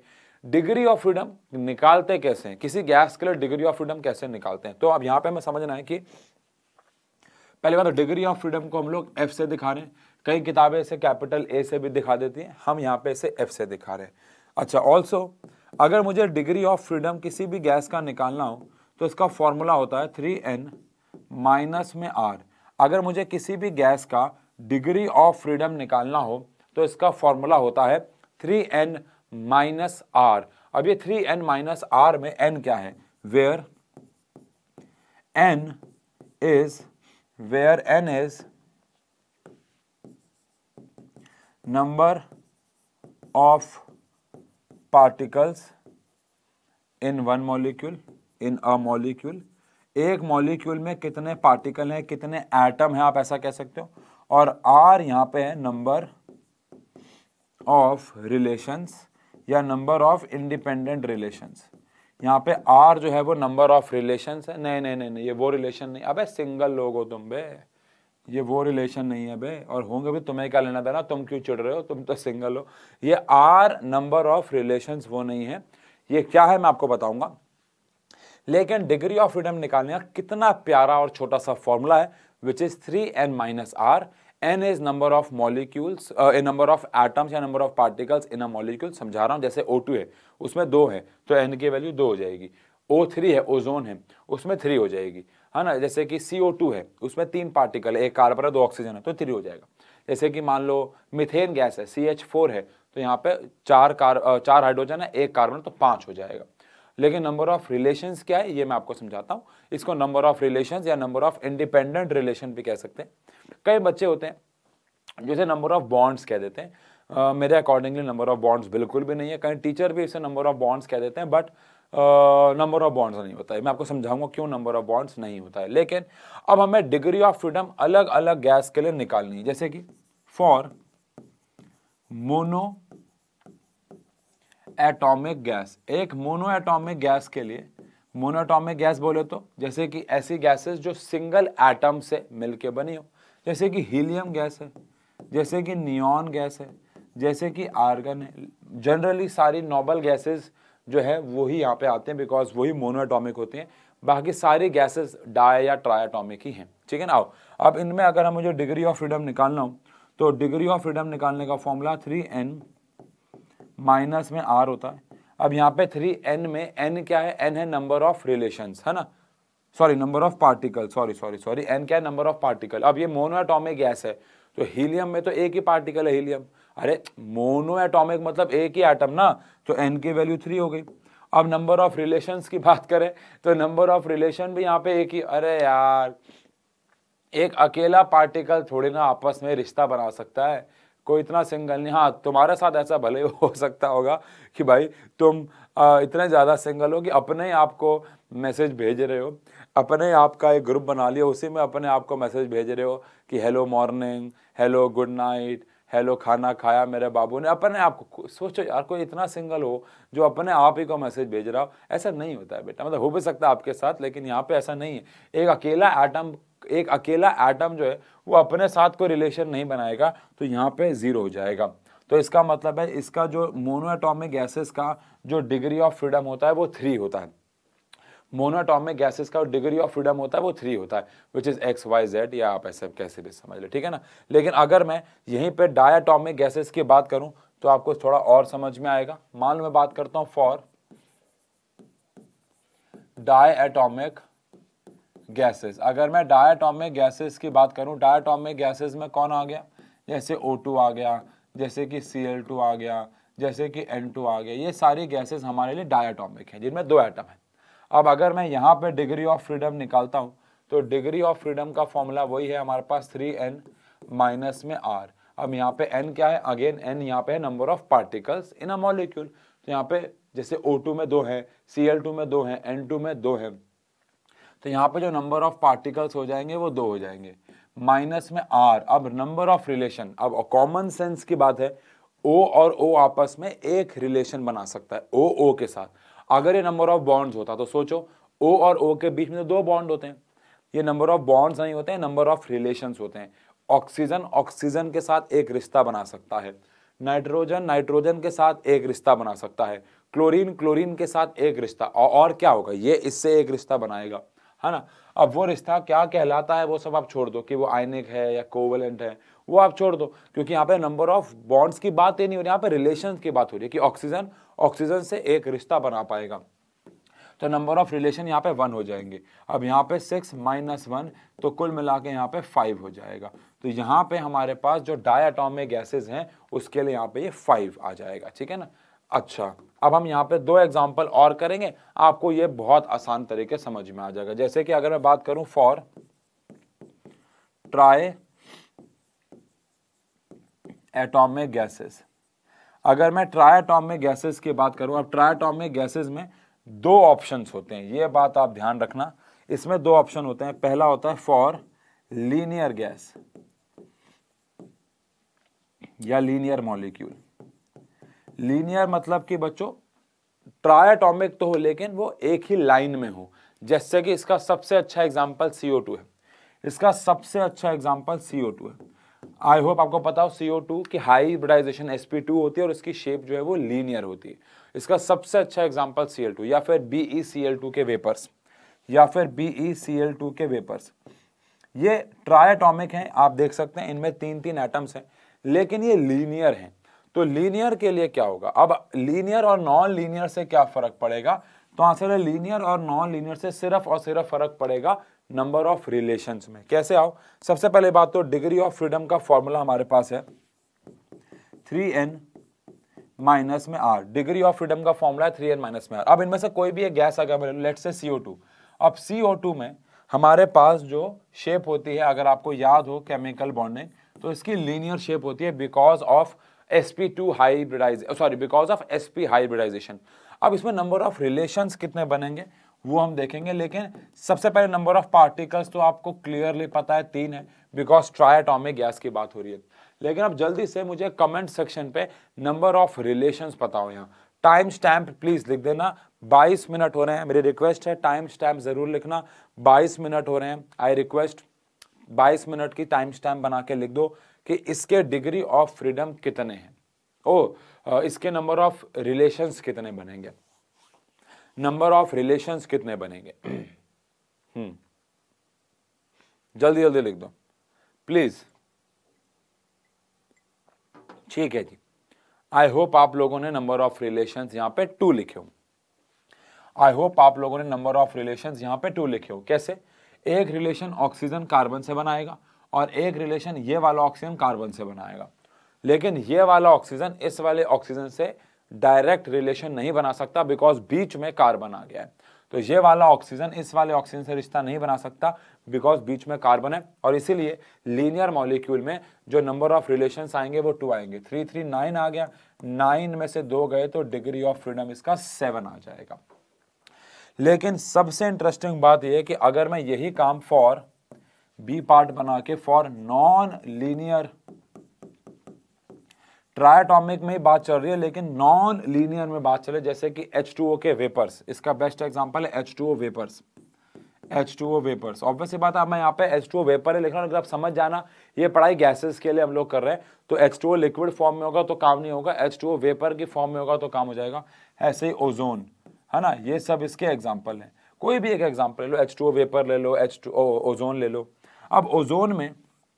डिग्री ऑफ फ्रीडम निकालते कैसे हैं किसी गैस के लिए डिग्री ऑफ फ्रीडम कैसे निकालते हैं तो अब यहाँ पे हमें समझना है कि पहले बात डिग्री ऑफ फ्रीडम को हम लोग एफ से दिखा रहे हैं कई किताबें इसे कैपिटल ए से भी दिखा देती हैं हम यहाँ पे इसे एफ से दिखा रहे हैं अच्छा ऑल्सो अगर मुझे डिग्री ऑफ फ्रीडम किसी भी गैस का निकालना हो तो इसका फॉर्मूला होता है थ्री एन माइनस में आर अगर मुझे किसी भी गैस का डिग्री ऑफ फ्रीडम निकालना हो तो इसका फॉर्मूला होता है थ्री एन माइनस आर अब ये थ्री एन माइनस आर में एन क्या है where N is where N is number of particles in one molecule in a molecule एक मॉलिक्यूल में कितने पार्टिकल हैं कितने एटम हैं आप ऐसा कह सकते हो और आर यहाँ पे है नंबर ऑफ रिलेशंस या नंबर ऑफ इंडिपेंडेंट रिलेशंस यहाँ पे आर जो है वो नंबर ऑफ रिलेशंस है नहीं नहीं नहीं नहीं ये वो रिलेशन नहीं अबे सिंगल लोग हो तुम भाई ये वो रिलेशन नहीं है बे और होंगे भी तुम्हें क्या लेना देना तुम क्यों चिड़ रहे हो तुम तो सिंगल हो ये आर नंबर ऑफ रिलेशन वो नहीं है ये क्या है मैं आपको बताऊंगा लेकिन डिग्री ऑफ फ्रीडम निकालने का कितना प्यारा और छोटा सा फॉर्मूला है which is three N minus R N is number of molecules a number of atoms या number of particles in a molecule समझा रहा हूँ जैसे ओ टू है उसमें दो है तो एन की वैल्यू दो हो जाएगी ओ थ्री है ओजोन है उसमें थ्री हो जाएगी है ना जैसे कि सी है उसमें तीन पार्टिकल एक कार्बन है दो ऑक्सीजन है तो थ्री हो जाएगा जैसे कि मान लो मिथेन गैस है सी है तो यहाँ पे चार कार चार हाइड्रोजन है एक कार्बन तो पाँच हो जाएगा लेकिन नंबर ऑफ रिलेशंस क्या है ये मैं आपको समझाता हूँ इसको नंबर ऑफ रिलेशंस या नंबर ऑफ इंडिपेंडेंट रिलेशन भी कह सकते हैं कई बच्चे होते हैं जिसे नंबर ऑफ बॉन्ड्स कह देते हैं Uh, मेरे अकॉर्डिंगली नंबर ऑफ बॉन्ड्स बिल्कुल भी नहीं है कहीं टीचर भी इसे नंबर ऑफ बॉन्ड्स कह देते हैं बट नंबर ऑफ बॉन्ड्स नहीं होता है मैं आपको समझाऊंगा क्यों नंबर ऑफ बॉन्ड्स नहीं होता है लेकिन अब हमें डिग्री ऑफ फ्रीडम अलग अलग गैस के लिए निकालनी है जैसे कि फॉर मोनो एटॉमिक गैस एक मोनो एटॉमिक गैस के लिए मोनो एटॉमिक गैस बोले तो जैसे कि ऐसी गैसेस जो सिंगल एटम से मिलकर बनी हो जैसे कि हीलियम गैस है जैसे कि नियॉन गैस है जैसे कि आर्गन है जनरली सारी नोबल गैसेस जो है वही यहाँ पे आते हैं बिकॉज वही मोनोएटॉमिक होते हैं बाकी सारे गैसेस डाय या ट्राइटॉमिक ही हैं ठीक है ना आओ अब इनमें अगर हम मुझे डिग्री ऑफ फ्रीडम निकालना हो तो डिग्री ऑफ फ्रीडम निकालने का फॉर्मूला थ्री एन माइनस में आर होता है अब यहाँ पे थ्री एन में एन क्या है एन है नंबर ऑफ रिलेशन है ना sorry number of particle sorry sorry sorry N क्या है नंबर ऑफ पार्टिकल अब ये मोनोएटॉमिक गैस है तो हीलियम में तो एक ही पार्टिकल है हीलियम अरे मोनो एटॉमिक मतलब एक ही एटम ना तो एन की वैल्यू थ्री हो गई अब नंबर ऑफ रिलेशन की बात करें तो नंबर ऑफ रिलेशन भी यहाँ पे एक ही अरे यार एक अकेला पार्टिकल थोड़े ना आपस में रिश्ता बना सकता है कोई इतना सिंगल नहीं हाँ तुम्हारे साथ ऐसा भले हो सकता होगा कि भाई तुम आ, इतने ज़्यादा सिंगल हो कि अपने ही आपको मैसेज भेज रहे हो अपने ही आपका एक ग्रुप बना लिया उसी में अपने आप को मैसेज भेज रहे हो कि hello morning hello good night hello खाना खाया मेरे बाबू ने अपने आप को सोचो यार कोई इतना सिंगल हो जो अपने आप ही को मैसेज भेज रहा हो ऐसा नहीं होता है बेटा मतलब हो भी सकता है आपके साथ लेकिन यहाँ पे ऐसा नहीं है एक अकेला एटम एक अकेला एटम जो है वो अपने साथ कोई रिलेशन नहीं बनाएगा तो यहाँ पे ज़ीरो हो जाएगा तो इसका मतलब है इसका जो मोनोएटॉमिक गैसेस का जो डिग्री ऑफ फ्रीडम होता है वो थ्री होता है मोनोटॉमिक गैसेस का डिग्री ऑफ फ्रीडम होता है वो थ्री होता है which is X Y Z या आप ऐसे कैसे भी समझ लें ठीक है ना लेकिन अगर मैं यहीं पर डायाटॉमिक गैसेस की बात करूँ तो आपको थोड़ा और समझ में आएगा मान लो मैं बात करता हूँ फॉर डायटॉमिक गैसेस अगर मैं डायटॉमिक गैसेस की बात करूं डायटॉमिक गैसेस में कौन आ गया जैसे O2 आ गया जैसे कि Cl2 आ गया जैसे कि N2 आ गया ये सारी गैसेस हमारे लिए डायटॉमिक हैं जिनमें दो एटम हैं अब अगर मैं यहाँ पे डिग्री ऑफ फ्रीडम निकालता हूँ तो डिग्री ऑफ फ्रीडम का फॉर्मूला वही है हमारे पास थ्री एन माइनस में आर अब यहाँ पे एन क्या है अगेन एन यहाँ पे है number of particles in a molecule तो यहाँ पे जैसे टू में दो है टू में दो है टू में दो है तो यहाँ पे जो नंबर ऑफ पार्टिकल्स हो जाएंगे वो दो हो जाएंगे माइनस में आर अब नंबर ऑफ रिलेशन अब कॉमन सेंस की बात है ओ और ओ आपस में एक रिलेशन बना सकता है ओ ओ के साथ अगर ये नंबर ऑफ बॉन्ड्स होता तो सोचो ओ और ओ के बीच में तो दो बॉन्ड होते हैं ये नंबर ऑफ बॉन्ड्स नहीं होते हैं नंबर ऑफ रिलेशंस होते हैं ऑक्सीजन ऑक्सीजन के साथ एक रिश्ता बना सकता है नाइट्रोजन नाइट्रोजन के साथ एक रिश्ता बना सकता है क्लोरीन क्लोरीन के साथ एक रिश्ता और, और क्या होगा ये इससे एक रिश्ता बनाएगा है ना अब वो रिश्ता क्या कहलाता है वो सब आप छोड़ दो कि वो आयनिक है या कोवलेंट है वो आप छोड़ दो क्योंकि यहाँ पे नंबर ऑफ बॉन्ड्स की बात ही नहीं हो रही यहाँ पे रिलेशन की बात हो रही है कि ऑक्सीजन ऑक्सीजन से एक रिश्ता बना पाएगा तो नंबर ऑफ रिलेशन यहाँ पे वन हो जाएंगे अब यहाँ पे सिक्स माइनस वन तो कुल मिला के यहाँ पे फाइव हो जाएगा तो यहाँ पे हमारे पास जो डायाटॉमिक गैसेस हैं उसके लिए यहाँ पे ये फाइव आ जाएगा ठीक है ना अच्छा अब हम यहाँ पे दो एग्जाम्पल और करेंगे आपको ये बहुत आसान तरीके समझ में आ जाएगा जैसे कि अगर मैं बात करूँ फॉर ट्राई एटोमिक गैसेस अगर मैं ट्रायाटॉमिक गैसेस की बात करूं अब में गैसेस में दो ऑप्शंस होते हैं ये बात आप ध्यान रखना इसमें दो ऑप्शन होते हैं पहला होता है फॉर लीनियर गैस या लीनियर मॉलिक्यूल लीनियर मतलब कि बच्चों ट्रायाटॉमिक तो हो लेकिन वो एक ही लाइन में हो जैसे कि इसका सबसे अच्छा एग्जाम्पल टू है इसका सबसे अच्छा एग्जाम्पल टू है आई होप आपको पता हो सी ओ कि हाई हाइब्रिडाइजेशन एस पी टू होती है और इसकी शेप जो है वो लीनियर होती है इसका सबसे अच्छा एग्जाम्पल सी एल टू या फिर B E C L two के वेपर्स या फिर B E C L two के वेपर्स ये ट्राइटॉमिक हैं आप देख सकते हैं इनमें तीन तीन एटम्स हैं लेकिन ये लीनियर हैं तो लीनियर के लिए क्या होगा अब लीनियर और नॉन लीनियर से क्या फर्क पड़ेगा तो आंसर है लीनियर और नॉन लीनियर से सिर्फ और सिर्फ फर्क पड़ेगा नंबर ऑफ रिलेशन में कैसे आओ सबसे पहले बात तो डिग्री ऑफ फ्रीडम का फॉर्मूला हमारे पास है थ्री एन माइनस में आर डिग्री ऑफ फ्रीडम का फॉर्मूला है थ्री एन माइनस में आर अब इनमें से कोई भी एक गैस अगर लेट से सी अब सी में हमारे पास जो शेप होती है अगर आपको याद हो केमिकल बॉन्डिंग तो इसकी लीनियर शेप होती है because of S P two hybridize sorry because of S P hybridization अब इसमें नंबर ऑफ रिलेशंस कितने बनेंगे वो हम देखेंगे लेकिन सबसे पहले नंबर ऑफ पार्टिकल्स तो आपको क्लियरली पता है तीन है बिकॉज ट्राइटॉमिक गैस की बात हो रही है लेकिन अब जल्दी से मुझे कमेंट सेक्शन पे नंबर ऑफ रिलेशन बताओ यहाँ टाइम स्टैम्प प्लीज लिख देना 22 मिनट हो रहे हैं मेरी रिक्वेस्ट है टाइम स्टैम्प जरूर लिखना 22 मिनट हो रहे हैं आई रिक्वेस्ट 22 मिनट की टाइम स्टैम्प बना के लिख दो कि इसके डिग्री ऑफ फ्रीडम कितने हैं ओ इसके नंबर ऑफ रिलेशंस कितने बनेंगे नंबर ऑफ रिलेशंस कितने बनेंगे हम्म। जल्दी जल्दी लिख दो प्लीज ठीक है जी आई होप आप लोगों ने नंबर ऑफ रिलेशन यहां पे टू लिखे हो आई होप आप लोगों ने नंबर ऑफ रिलेशन यहां पे टू लिखे हो कैसे एक रिलेशन ऑक्सीजन कार्बन से बनाएगा और एक रिलेशन ये वाला ऑक्सीजन कार्बन से बनाएगा लेकिन ये वाला ऑक्सीजन इस वाले ऑक्सीजन से डायरेक्ट रिलेशन नहीं बना सकता बिकॉज बीच में कार्बन आ गया है तो ये वाला ऑक्सीजन इस वाले ऑक्सीजन से रिश्ता नहीं बना सकता बिकॉज बीच में कार्बन है और इसीलिए लीनियर मॉलिक्यूल में जो नंबर ऑफ रिलेशन आएंगे वो टू आएंगे थ्री थ्री नाइन आ गया नाइन में से दो गए तो डिग्री ऑफ फ्रीडम इसका सेवन आ जाएगा लेकिन सबसे इंटरेस्टिंग बात यह कि अगर मैं यही काम फॉर बी पार्ट बना के फॉर नॉन लीनियर ट्रायटॉमिक में बात चल रही है लेकिन नॉन लीनियर में बात चले जैसे कि H2O के वेपर्स इसका बेस्ट एग्जांपल है H2O vapours H2O vapours obviously बात है मैं यहाँ पे H2O वेपर है लिख लेकिन अगर आप समझ जाना ये पढ़ाई गैसेस के लिए हम लोग कर रहे हैं तो H2O लिक्विड फॉर्म में होगा तो काम नहीं होगा H2O वेपर की फॉर्म में होगा तो काम हो जाएगा ऐसे ही ओजोन है ना ये सब इसके एग्जाम्पल हैं कोई भी एक एग्जाम्पल ले लो एच टू वेपर ले लो एच टू ओजोन ले लो अब ओजोन में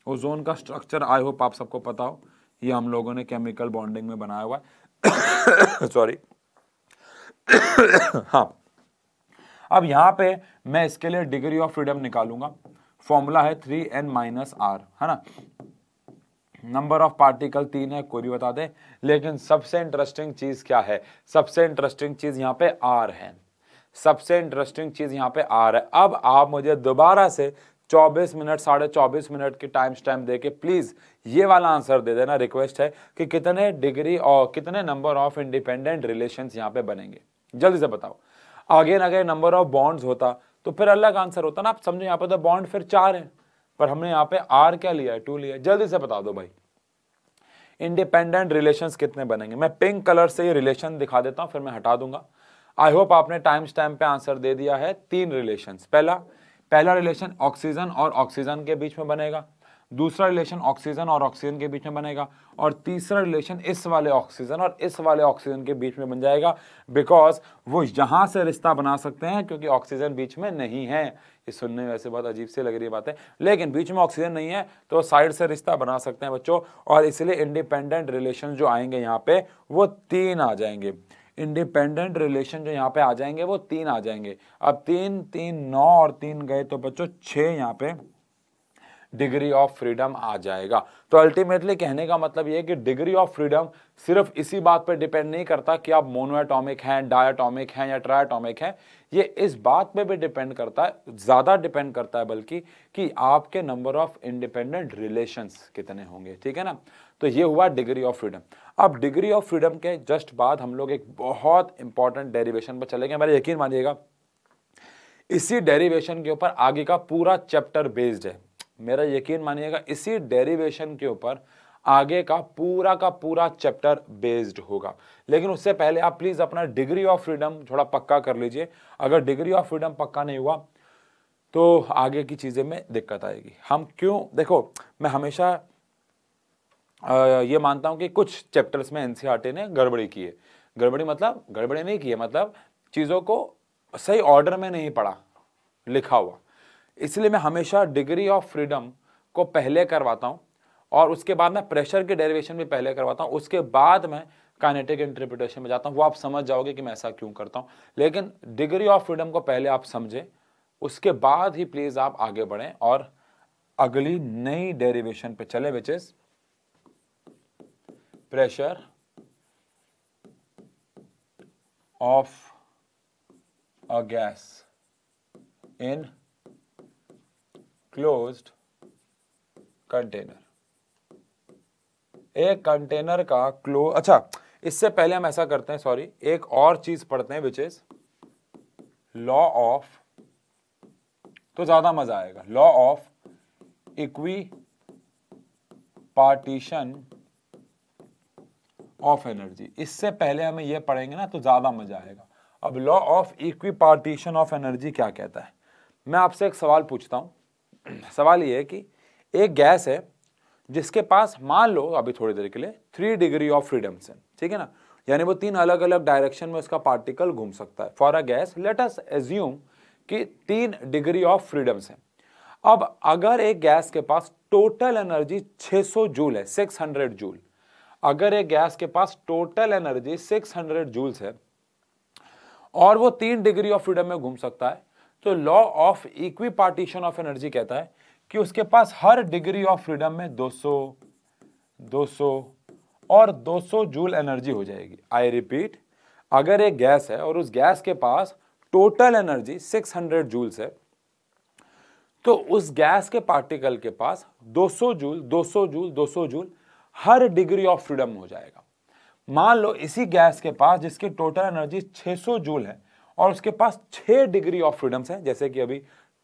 ओजोन का स्ट्रक्चर आई होप आप सबको पता हो ये हम लोगों ने केमिकल बॉन्डिंग में बनाया हुआ है सॉरी हाँ अब यहाँ पे मैं इसके लिए डिग्री ऑफ फ्रीडम निकालूंगा फॉर्मूला है थ्री एन माइनस आर है ना नंबर ऑफ पार्टिकल तीन है कोई भी बता दे लेकिन सबसे इंटरेस्टिंग चीज क्या है सबसे इंटरेस्टिंग चीज यहाँ पे आर है सबसे इंटरेस्टिंग चीज यहाँ पे आर है अब आप मुझे दोबारा से 24 मिनट साढ़े चौबीस मिनट की टाइम स्टैम्प दे के प्लीज ये वाला आंसर दे देना रिक्वेस्ट है कि कितने डिग्री और कितने नंबर ऑफ इंडिपेंडेंट रिलेशन यहाँ पे बनेंगे जल्दी से बताओ अगेन अगर नंबर ऑफ बॉन्ड्स होता तो फिर अलग आंसर होता ना आप समझो यहाँ पे तो बॉन्ड फिर चार हैं पर हमने यहाँ पे आर क्या लिया है टू लिया जल्दी से बता दो भाई इंडिपेंडेंट रिलेशन कितने बनेंगे मैं पिंक कलर से ये रिलेशन दिखा देता हूँ फिर मैं हटा दूंगा आई होप आपने टाइम स्टैम पे आंसर दे दिया है तीन रिलेशन पहला पहला रिलेशन ऑक्सीजन और ऑक्सीजन के बीच में बनेगा दूसरा रिलेशन ऑक्सीजन और ऑक्सीजन के बीच में बनेगा और तीसरा रिलेशन इस वाले ऑक्सीजन और इस वाले ऑक्सीजन के बीच में बन जाएगा बिकॉज वो यहाँ से रिश्ता बना सकते हैं क्योंकि ऑक्सीजन बीच में नहीं है ये सुनने में वैसे बहुत अजीब से लग रही है लेकिन बीच में ऑक्सीजन नहीं है तो साइड से रिश्ता बना सकते हैं बच्चों और इसलिए इंडिपेंडेंट रिलेशन जो आएंगे यहाँ पे वो तीन आ जाएंगे इंडिपेंडेंट रिलेशन जो यहाँ पे आ जाएंगे वो तीन आ जाएंगे अब तीन तीन नौ और तीन गए तो बच्चों छः यहाँ पे डिग्री ऑफ फ्रीडम आ जाएगा तो अल्टीमेटली कहने का मतलब यह कि डिग्री ऑफ फ्रीडम सिर्फ इसी बात पर डिपेंड नहीं करता कि आप मोनोएटॉमिक हैं डायटॉमिक हैं या ट्रायटॉमिक हैं ये इस बात पे भी डिपेंड करता है ज़्यादा डिपेंड करता है बल्कि कि आपके नंबर ऑफ इंडिपेंडेंट रिलेशंस कितने होंगे ठीक है ना तो ये हुआ डिग्री ऑफ फ्रीडम अब डिग्री ऑफ फ्रीडम के जस्ट बाद हम लोग एक बहुत इंपॉर्टेंट डेरिवेशन पर चले मेरा यकीन मानिएगा इसी डेरिवेशन के ऊपर आगे का पूरा चैप्टर बेस्ड है मेरा यकीन मानिएगा इसी डेरिवेशन के ऊपर आगे का पूरा का पूरा चैप्टर बेस्ड होगा लेकिन उससे पहले आप प्लीज़ अपना डिग्री ऑफ फ्रीडम थोड़ा पक्का कर लीजिए अगर डिग्री ऑफ फ्रीडम पक्का नहीं हुआ तो आगे की चीज़ें में दिक्कत आएगी हम क्यों देखो मैं हमेशा ये मानता हूं कि कुछ चैप्टर्स में एनसीईआरटी e ने गड़बड़ी की है गड़बड़ी मतलब गड़बड़ी नहीं की है मतलब चीज़ों को सही ऑर्डर में नहीं पढ़ा लिखा हुआ इसलिए मैं हमेशा डिग्री ऑफ फ्रीडम को पहले करवाता हूँ और उसके बाद मैं प्रेशर के डेरिवेशन भी पहले करवाता हूँ उसके बाद मैं काइनेटिक इंटरप्रिटेशन में जाता हूँ वो आप समझ जाओगे कि मैं ऐसा क्यों करता हूँ लेकिन डिग्री ऑफ फ्रीडम को पहले आप समझें उसके बाद ही प्लीज़ आप आगे बढ़ें और अगली नई डेरिवेशन पे चले which is pressure of a gas in closed container एक कंटेनर का क्लो अच्छा इससे पहले हम ऐसा करते हैं सॉरी एक और चीज पढ़ते हैं विच इज लॉ ऑफ तो ज्यादा मजा आएगा law of equipartition of energy इससे पहले हमें यह पढ़ेंगे ना तो ज्यादा मजा आएगा अब law of equipartition of energy क्या कहता है मैं आपसे एक सवाल पूछता हूं सवाल ये है कि एक गैस है जिसके पास मान लो अभी थोड़ी देर के लिए थ्री डिग्री ऑफ फ्रीडम से ठीक है ना यानी वो तीन अलग अलग डायरेक्शन में उसका पार्टिकल घूम सकता है for a gas let us assume कि तीन डिग्री ऑफ फ्रीडम से अब अगर एक गैस के पास टोटल एनर्जी 600 जूल है 600 जूल अगर एक गैस के पास टोटल एनर्जी 600 जूल्स है और वो तीन डिग्री ऑफ फ्रीडम में घूम सकता है तो law of equipartition of energy कहता है कि उसके पास हर डिग्री ऑफ फ्रीडम में 200, 200 और 200 जूल एनर्जी हो जाएगी आई रिपीट अगर एक गैस है और उस गैस के पास टोटल एनर्जी 600 जूल्स है तो उस गैस के पार्टिकल के पास 200 जूल 200 जूल 200 जूल हर डिग्री ऑफ फ्रीडम हो जाएगा मान लो इसी गैस के पास जिसकी टोटल एनर्जी 600 जूल है और उसके पास छह डिग्री ऑफ फ्रीडम्स हैं जैसे कि अभी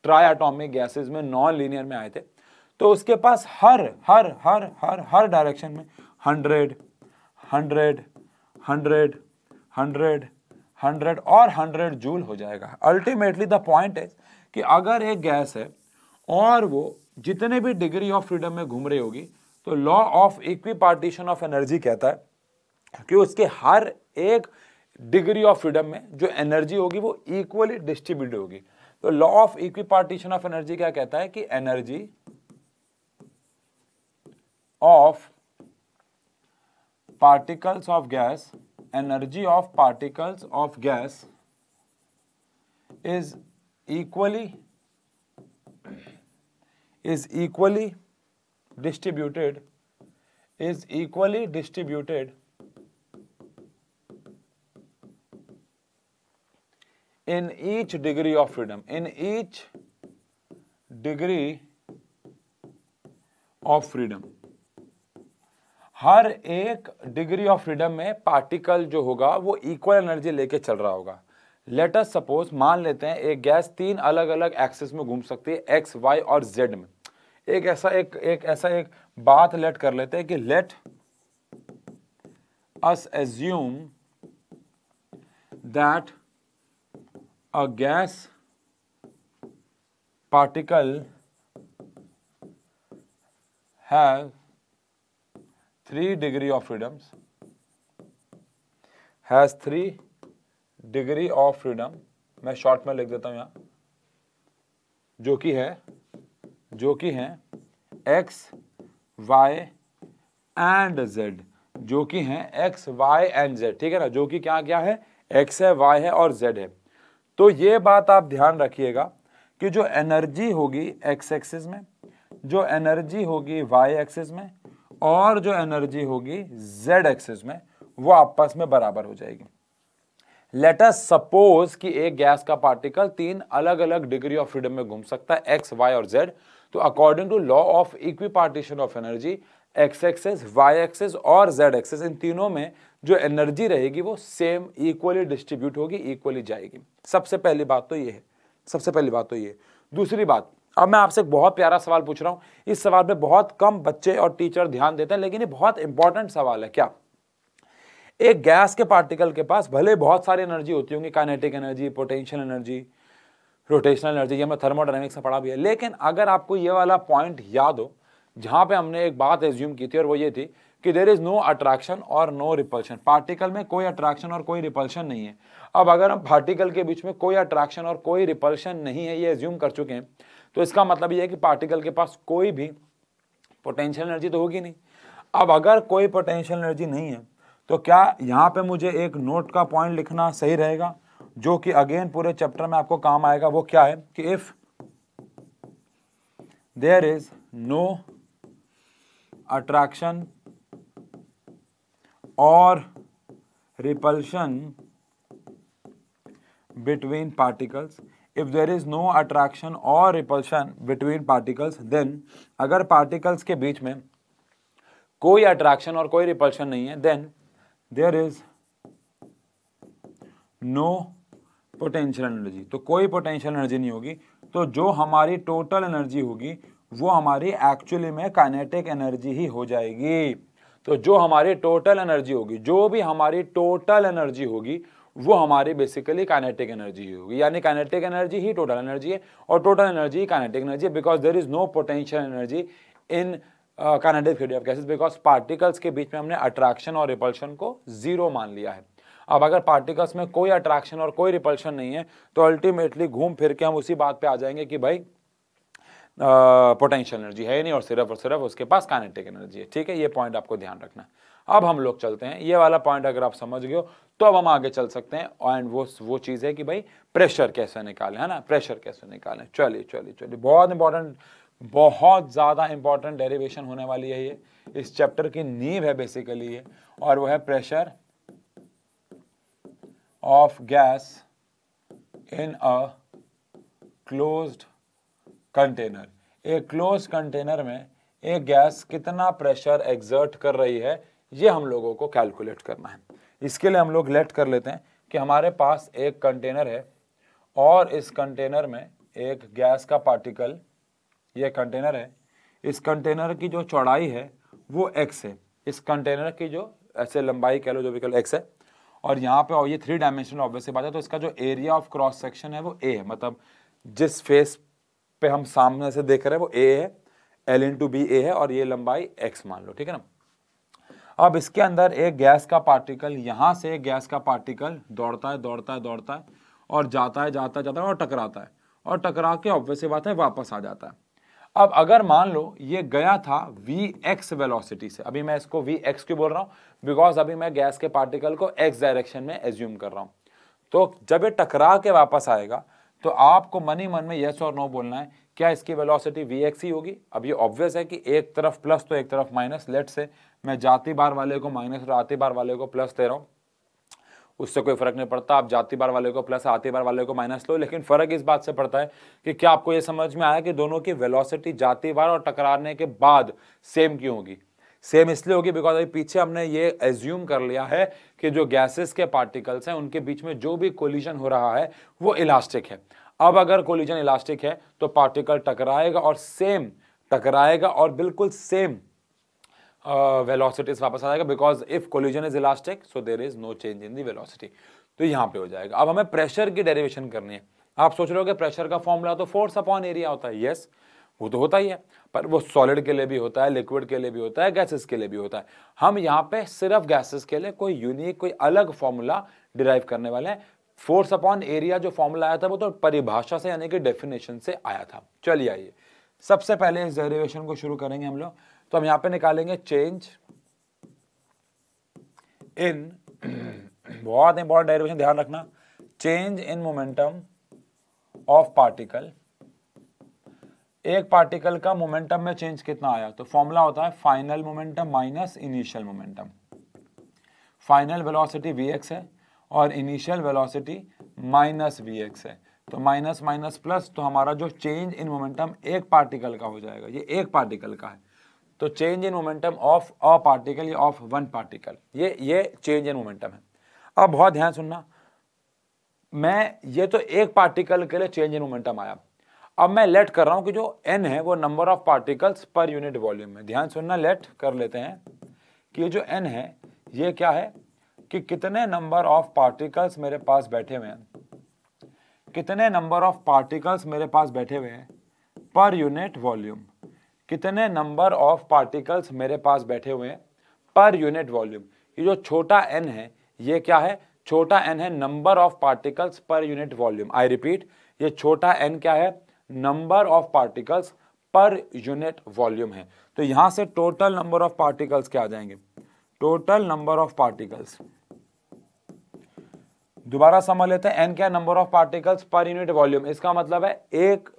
ट्राई एटोमिक गैसेज में नॉन लीनियर में आए थे तो उसके पास हर हर हर हर हर डायरेक्शन में hundred hundred hundred hundred hundred और हंड्रेड जूल हो जाएगा अल्टीमेटली द पॉइंट इज कि अगर एक गैस है और वो जितने भी डिग्री ऑफ फ्रीडम में घूम रही होगी तो law of equipartition of energy कहता है कि उसके हर एक डिग्री ऑफ फ्रीडम में जो एनर्जी होगी वो इक्वली डिस्ट्रीब्यूट होगी तो law of equipartition of energy क्या कहता है कि energy of particles of gas energy of particles of gas is equally is equally distributed is equally distributed in each degree of freedom in each degree of freedom हर एक degree of freedom में particle जो होगा वो equal energy लेके चल रहा होगा लेट अस सपोज मान लेते हैं एक गैस तीन अलग अलग एक्सेस में घूम सकती है एक्स वाई और जेड में एक ऐसा एक एक ऐसा एक बात लेट कर लेते हैं कि let us assume that a gas particle has three degree of freedoms has three degree of freedom मैं शॉर्ट में लिख देता हूं यहां जो कि है जो कि है x y एंड z जो कि है x y एंड z ठीक है ना जो कि क्या क्या है x है y है और z है तो ये बात आप ध्यान रखिएगा कि जो एनर्जी होगी एक्स एक्सिस में जो एनर्जी होगी वाई एक्सिस में और जो एनर्जी होगी जेड एक्सिस में वो आपस में बराबर हो जाएगी लेटस सपोज कि एक गैस का पार्टिकल तीन अलग अलग डिग्री ऑफ फ्रीडम में घूम सकता है एक्स वाई और जेड तो according to law of equipartition of energy X axis Y axis और जेड एक्सेस इन तीनों में जो एनर्जी रहेगी वो सेम इक्वली डिस्ट्रीब्यूट होगी इक्वली जाएगी सबसे पहली बात तो ये है सबसे पहली बात तो ये दूसरी बात अब मैं आपसे बहुत प्यारा सवाल पूछ रहा हूँ इस सवाल पे बहुत कम बच्चे और टीचर ध्यान देते हैं लेकिन ये बहुत इंपॉर्टेंट सवाल है क्या एक गैस के पार्टिकल के पास भले बहुत सारी एनर्जी होती होंगी kinetic energy potential energy rotational energy ये हमें थर्मोडाइनमिक्स में पढ़ा भी है लेकिन अगर आपको ये वाला पॉइंट याद हो जहाँ पे हमने एक बात एज्यूम की थी और वो ये थी कि देर इज़ नो अट्रैक्शन और नो रिपल्शन पार्टिकल में कोई अट्रैक्शन और कोई रिपल्शन नहीं है अब अगर हम पार्टिकल के बीच में कोई अट्रैक्शन और कोई रिपल्शन नहीं है ये एज्यूम कर चुके हैं तो इसका मतलब ये है कि पार्टिकल के पास कोई भी पोटेंशियल एनर्जी तो होगी नहीं अब अगर कोई पोटेंशियल एनर्जी नहीं है तो क्या यहाँ पे मुझे एक नोट का पॉइंट लिखना सही रहेगा जो कि अगेन पूरे चैप्टर में आपको काम आएगा वो क्या है कि if there is no attraction और repulsion between particles if there is no attraction और रिपल्शन बिटवीन पार्टिकल्स देन अगर पार्टिकल्स के बीच में कोई अट्रैक्शन और कोई रिपल्शन नहीं है then there is no potential energy तो कोई पोटेंशियल एनर्जी नहीं होगी तो जो हमारी टोटल एनर्जी होगी वो हमारी एक्चुअली में काइनेटिक एनर्जी ही हो जाएगी तो जो हमारी टोटल एनर्जी होगी जो भी हमारी टोटल एनर्जी होगी वो हमारी बेसिकली काइनेटिक एनर्जी होगी यानी काइनेटिक एनर्जी ही टोटल एनर्जी है और टोटल एनर्जी ही काइनेटिक एनर्जी है because there is no potential energy in kinetic theory of gases because particles के बीच में हमने अट्रैक्शन और रिपल्शन को जीरो मान लिया है अब अगर पार्टिकल्स में कोई अट्रैक्शन और कोई रिपल्शन नहीं है तो अल्टीमेटली घूम फिर के हम उसी बात पे आ जाएंगे कि भाई पोटेंशियल एनर्जी है ही नहीं और सिर्फ और सिर्फ उसके पास काइनेटिक एनर्जी है ठीक है ये पॉइंट आपको ध्यान रखना अब हम लोग चलते हैं ये वाला पॉइंट अगर आप समझ गए तो अब हम आगे चल सकते हैं एंड वो वो चीज़ है कि भाई प्रेशर कैसे निकालें है ना प्रेशर कैसे निकालें चलिए चलिए चलिए बहुत इंपॉर्टेंट बहुत ज़्यादा इंपॉर्टेंट डेरिवेशन होने वाली है ये इस चैप्टर की नींव है बेसिकली ये और वो है pressure of gas in a closed container एक क्लोज कंटेनर में एक गैस कितना प्रेशर एग्जर्ट कर रही है ये हम लोगों को कैलकुलेट करना है इसके लिए हम लोग लेट कर लेते हैं कि हमारे पास एक कंटेनर है और इस कंटेनर में एक गैस का पार्टिकल ये कंटेनर है इस कंटेनर की जो चौड़ाई है वो एक्स है इस कंटेनर की जो ऐसे लंबाई कह लो जो भी कह लो एक्स है और यहाँ पे और ये थ्री डायमेंशनल ऑब्वियसली बात है तो इसका जो एरिया ऑफ क्रॉस सेक्शन है वो ए है मतलब जिस फेस पे हम सामने से देख रहे हैं वो ए है L into B A है और ये लंबाई एक्स मान लो ठीक है ना अब इसके अंदर एक गैस का पार्टिकल यहां से गैस का पार्टिकल दौड़ता है दौड़ता है दौड़ता है और जाता है जाता है जाता है और टकराता है और टकरा के ऑब्वियस बात है वापस आ जाता है अब अगर मान लो ये गया था वी एक्स वेलोसिटी से अभी मैं इसको वी एक्स क्यों बोल रहा हूँ बिकॉज अभी मैं गैस के पार्टिकल को एक्स डायरेक्शन में एज्यूम कर रहा हूँ तो जब ये टकरा के वापस आएगा तो आपको मन ही मन में यस और नो बोलना है क्या इसकी वेलोसिटी वी एक्स ही होगी अब ये ऑब्वियस है कि एक तरफ प्लस तो एक तरफ माइनस लेट से मैं जाति बार वाले को माइनस और आती बार वाले को प्लस दे रहा हूँ उससे कोई फर्क नहीं पड़ता आप जाति बार वाले को प्लस आती बार वाले को माइनस लो लेकिन फर्क इस बात से पड़ता है कि क्या आपको ये समझ में आया कि दोनों की वेलोसिटी जाति बार और टकराने के बाद सेम क्यों होगी सेम इसलिए होगी बिकॉज अभी पीछे हमने ये एज्यूम कर लिया है कि जो गैसेस के पार्टिकल्स हैं उनके बीच में जो भी कोलिजन हो रहा है वो इलास्टिक है अब अगर कोलिजन इलास्टिक है तो पार्टिकल टकराएगा और सेम टकराएगा और बिल्कुल सेम वेलोसिटीज uh, वापस आ जाएगा because if collision is elastic so there is no change in the velocity तो यहाँ पे हो जाएगा अब हमें प्रेशर की डेरिवेशन करनी है आप सोच रहे हो कि प्रेशर का फॉर्मूला तो फोर्स अपॉन एरिया होता है यस yes, वो तो होता ही है पर वो सॉलिड के लिए भी होता है लिक्विड के लिए भी होता है गैसेस के लिए भी होता है हम यहाँ पे सिर्फ गैसेस के लिए कोई यूनिक कोई अलग फॉर्मूला डिराइव करने वाले हैं फोर्स अपॉन एरिया जो फॉर्मूला आया था वो तो परिभाषा से यानी कि डेफिनेशन से आया था चलिए आइए सबसे पहले इस डेरिवेशन को शुरू करेंगे हम लोग तो हम यहाँ पे निकालेंगे चेंज इन बहुत इंपॉर्टेंट डेरिवेशन ध्यान रखना change in momentum of particle एक पार्टिकल का मोमेंटम में चेंज कितना आया तो फॉर्मूला होता है final momentum minus initial momentum final velocity V X है और initial velocity minus V X है तो माइनस माइनस प्लस तो हमारा जो चेंज इन मोमेंटम एक पार्टिकल का हो जाएगा ये एक पार्टिकल का है तो change in momentum of a particle या ऑफ वन पार्टिकल ये ये चेंज इन मोमेंटम है अब बहुत ध्यान सुनना मैं ये तो एक पार्टिकल के लिए चेंज इन मोमेंटम आया अब मैं लेट कर रहा हूं कि जो एन है वो number of particles per unit volume है ध्यान सुनना लेट कर लेते हैं कि ये जो एन है ये क्या है कि कितने नंबर ऑफ पार्टिकल्स मेरे पास बैठे हुए हैं कितने नंबर ऑफ पार्टिकल्स मेरे पास बैठे हुए हैं पर यूनिट वॉल्यूम कितने नंबर ऑफ पार्टिकल्स मेरे पास बैठे हुए हैं पर यूनिट वॉल्यूम ये जो छोटा एन है ये क्या है छोटा एन है number of particles per unit volume I repeat ये छोटा एन क्या है number of particles per unit volume है तो यहां से टोटल नंबर ऑफ पार्टिकल्स क्या आ जाएंगे टोटल नंबर ऑफ पार्टिकल्स दोबारा समझ लेते हैं एन क्या number of particles per unit volume इसका मतलब है एक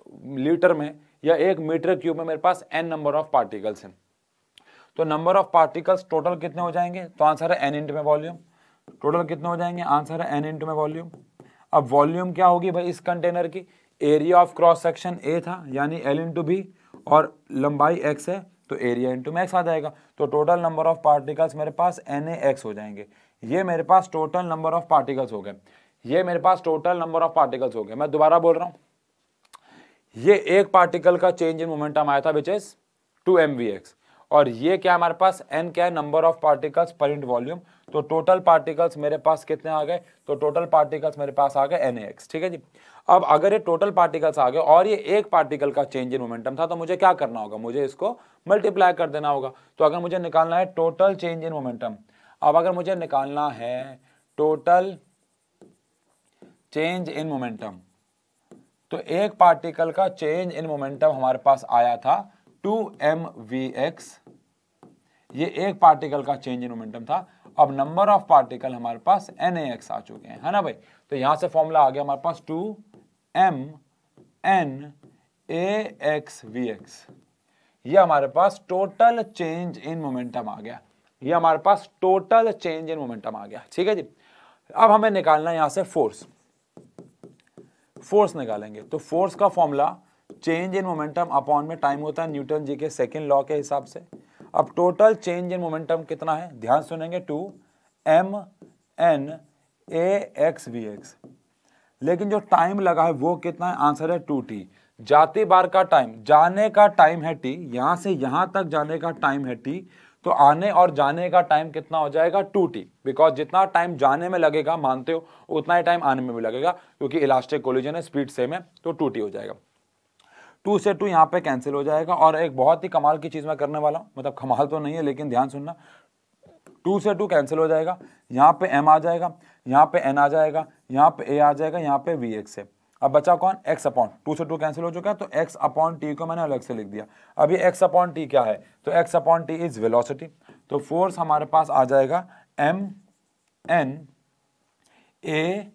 लीटर में या एक मीटर क्यूब में मेरे पास एन नंबर ऑफ पार्टिकल्स हैं तो नंबर ऑफ पार्टिकल्स टोटल कितने हो जाएंगे तो आंसर है एन इंट में वॉल्यूम टोटल कितने हो जाएंगे आंसर है एन इंट में वॉल्यूम अब वॉल्यूम क्या होगी भाई इस कंटेनर की area of cross section A था यानी एल इंटू बी और लंबाई एक्स है तो एरिया इंटू मैक्स आ जाएगा तो टोटल नंबर ऑफ पार्टिकल्स मेरे पास एन ए एक्स हो जाएंगे ये मेरे पास टोटल नंबर ऑफ पार्टिकल्स हो गए ये मेरे पास टोटल नंबर ऑफ पार्टिकल्स हो गए मैं दोबारा बोल रहा हूँ ये एक पार्टिकल का चेंज इन मोमेंटम आया था which is two M we X और ये क्या हमारे पास एन क्या है number of particles per unit volume तो टोटल पार्टिकल्स मेरे पास कितने आ गए तो टोटल पार्टिकल्स मेरे पास आ गए एन एक्स ठीक है जी अब अगर ये टोटल पार्टिकल्स आ गए और ये एक पार्टिकल का चेंज इन मोमेंटम था तो मुझे क्या करना होगा मुझे इसको मल्टीप्लाई कर देना होगा तो अगर मुझे निकालना है टोटल चेंज इन मोमेंटम अब अगर मुझे निकालना है टोटल चेंज इन मोमेंटम तो एक पार्टिकल का चेंज इन मोमेंटम हमारे पास आया था टू एम वी एक्स ये एक पार्टिकल का चेंज इन मोमेंटम था अब नंबर ऑफ पार्टिकल हमारे पास एन ए एक्स आ चुके हैं है ना भाई तो यहां से फॉर्मूला आ गया हमारे पास two M N A X V X ये हमारे पास टोटल चेंज इन मोमेंटम आ गया ये हमारे पास टोटल चेंज इन मोमेंटम आ गया ठीक है जी अब हमें निकालना है यहां से फोर्स फोर्स निकालेंगे तो फोर्स का formula change in momentum upon में टाइम होता है न्यूटन जी के सेकेंड लॉ के हिसाब से अब टोटल चेंज इन मोमेंटम कितना है ध्यान सुनेंगे two M N A X V X लेकिन जो टाइम लगा है वो कितना है आंसर है टू टी जाते बार का टाइम जाने का टाइम है टी यहाँ से यहाँ तक जाने का टाइम है टी तो आने और जाने का टाइम कितना हो जाएगा टू टी बिकॉज जितना टाइम जाने में लगेगा मानते हो उतना ही टाइम आने में भी लगेगा क्योंकि इलास्टिक कोलिजन है स्पीड सेम है तो टू टी हो जाएगा टू से टू यहाँ पे कैंसिल हो जाएगा और एक बहुत ही कमाल की चीज़ मैं करने वाला हूँ मतलब कमाल तो नहीं है लेकिन ध्यान सुनना टू से टू कैंसिल हो जाएगा यहाँ पे एम आ जाएगा यहाँ पे एन आ जाएगा यहाँ पे ए आ जाएगा यहाँ पे वी एक्स है अब बचा कौन x अपॉन टू से टू कैंसिल हो चुका है तो x अपॉन टी को मैंने अलग से लिख दिया अभी ये x अपॉन टी क्या है तो x upon T is velocity तो फोर्स हमारे पास आ जाएगा M N A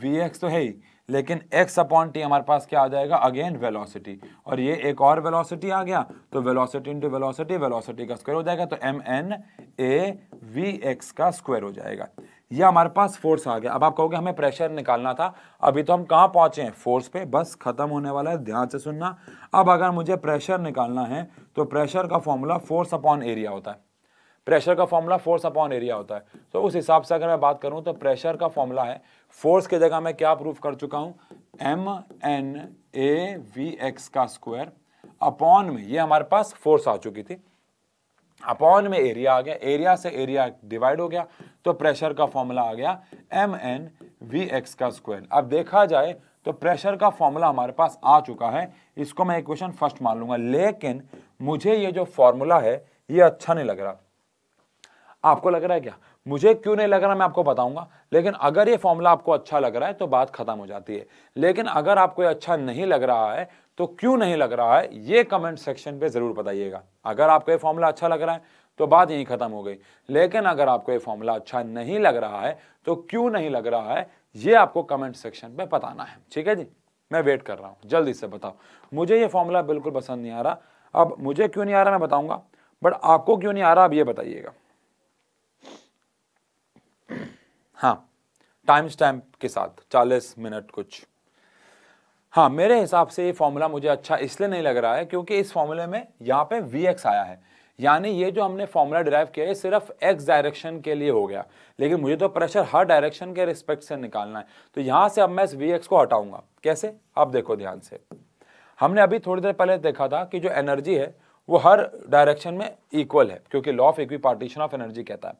V X तो है ही लेकिन x अपॉन टी हमारे पास क्या आ जाएगा अगेन वेलोसिटी और ये एक और वेलोसिटी आ गया तो वेलोसिटी इंटू वेलोसिटी वेलोसिटी का स्क्वायर हो जाएगा तो M N A V x का स्क्वायर हो जाएगा ये हमारे पास फोर्स आ गया अब आप कहोगे हमें प्रेशर निकालना था अभी तो हम कहाँ पहुंचे हैं फोर्स पे बस ख़त्म होने वाला है ध्यान से सुनना अब अगर मुझे प्रेशर निकालना है तो प्रेशर का फॉर्मूला फोर्स अपॉन एरिया होता है प्रेशर का फॉर्मूला फोर्स अपॉन एरिया होता है तो उस हिसाब से अगर मैं बात करूँ तो प्रेशर का फॉर्मूला है फोर्स की जगह मैं क्या प्रूफ कर चुका हूँ M N A V x का स्क्वायर अपॉन में ये हमारे पास फोर्स आ चुकी थी अपॉन में एरिया आ गया एरिया से एरिया डिवाइड हो गया तो प्रेशर का फॉर्मूला आ गया एम एन वी एक्स का स्क्वायर अब देखा जाए तो प्रेशर का फॉर्मूला हमारे पास आ चुका है इसको मैं इक्वेशन फर्स्ट मान लूंगा लेकिन मुझे ये जो फॉर्मूला है ये अच्छा नहीं लग रहा आपको लग रहा है क्या मुझे क्यों नहीं लग रहा मैं आपको बताऊंगा लेकिन अगर ये फॉर्मूला आपको अच्छा लग रहा है तो बात खत्म हो जाती है लेकिन अगर आपको अच्छा नहीं लग रहा है तो क्यों नहीं लग रहा है ये कमेंट सेक्शन पे ज़रूर बताइएगा अगर आपको ये फॉर्मूला अच्छा लग रहा है तो बात यहीं ख़त्म हो गई लेकिन अगर आपको ये फॉर्मूला अच्छा नहीं लग रहा है तो क्यों नहीं लग रहा है ये आपको कमेंट सेक्शन में बताना है ठीक है जी मैं वेट कर रहा हूँ जल्दी से बताओ मुझे ये फॉर्मूला बिल्कुल पसंद नहीं आ रहा अब मुझे क्यों नहीं आ रहा मैं बताऊंगा बट आपको क्यों नहीं आ रहा अब ये बताइएगा हाँ टाइम स्टैम्प के साथ 40 मिनट कुछ हाँ मेरे हिसाब से ये फॉर्मूला मुझे अच्छा इसलिए नहीं लग रहा है क्योंकि इस फॉर्मूले में यहाँ पे वी एक्स आया है यानी ये जो हमने फॉर्मूला डिराइव किया है सिर्फ एक्स डायरेक्शन के लिए हो गया लेकिन मुझे तो प्रेशर हर डायरेक्शन के रिस्पेक्ट से निकालना है तो यहाँ से अब मैं इस वी को हटाऊंगा कैसे आप देखो ध्यान से हमने अभी थोड़ी देर पहले देखा था कि जो एनर्जी है वो हर डायरेक्शन में इक्वल है क्योंकि law of equipartition of energy कहता है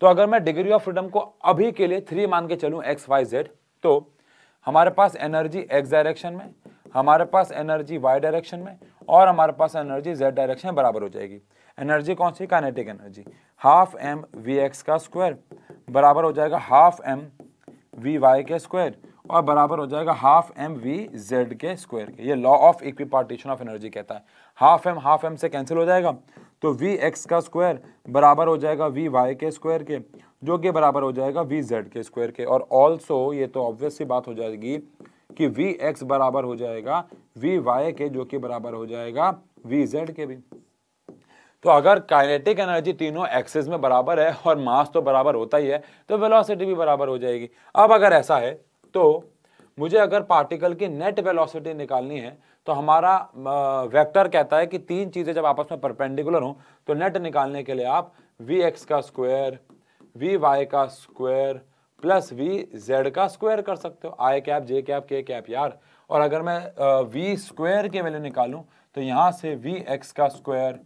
तो अगर मैं डिग्री ऑफ फ्रीडम को अभी के लिए थ्री मान के चलूँ एक्स वाई जेड तो हमारे पास एनर्जी एक्स डायरेक्शन में हमारे पास एनर्जी वाई डायरेक्शन में और हमारे पास एनर्जी जेड डायरेक्शन में बराबर हो जाएगी एनर्जी कौन सी kinetic energy half M we x का स्क्वायर बराबर हो जाएगा हाफ एम वी वाई के स्क्वायर और बराबर हो जाएगा हाफ एम वी जेड के स्क्वायर के ये law of equipartition of energy कहता है हाफ एम हाफ एम से कैंसिल हो जाएगा तो वी एक्स का स्क्वायर बराबर हो जाएगा वी वाई के स्क्वायर के जो कि बराबर हो जाएगा वी जेड के स्क्वायर के और ऑल्सो ये तो ऑब्वियस सी बात हो जाएगी कि वी एक्स बराबर हो जाएगा वी वाई के जो कि बराबर हो जाएगा वी जेड के भी तो अगर काइनेटिक एनर्जी तीनों एक्सेस में बराबर है और मास तो बराबर होता ही है तो वेलोसिटी भी बराबर हो जाएगी अब अगर ऐसा है तो मुझे अगर पार्टिकल की नेट वेलोसिटी निकालनी है तो हमारा वेक्टर कहता है कि तीन चीज़ें जब आपस में परपेंडिकुलर हों तो नेट निकालने के लिए आप वी एक्स का स्क्वायर वी वाई का स्क्वायर प्लस वी जेड का स्क्वायर कर सकते हो i cap j cap k cap यार और अगर मैं वी स्क्वायर की वैल्यू निकालूं तो यहाँ से वी एक्स का स्क्वायर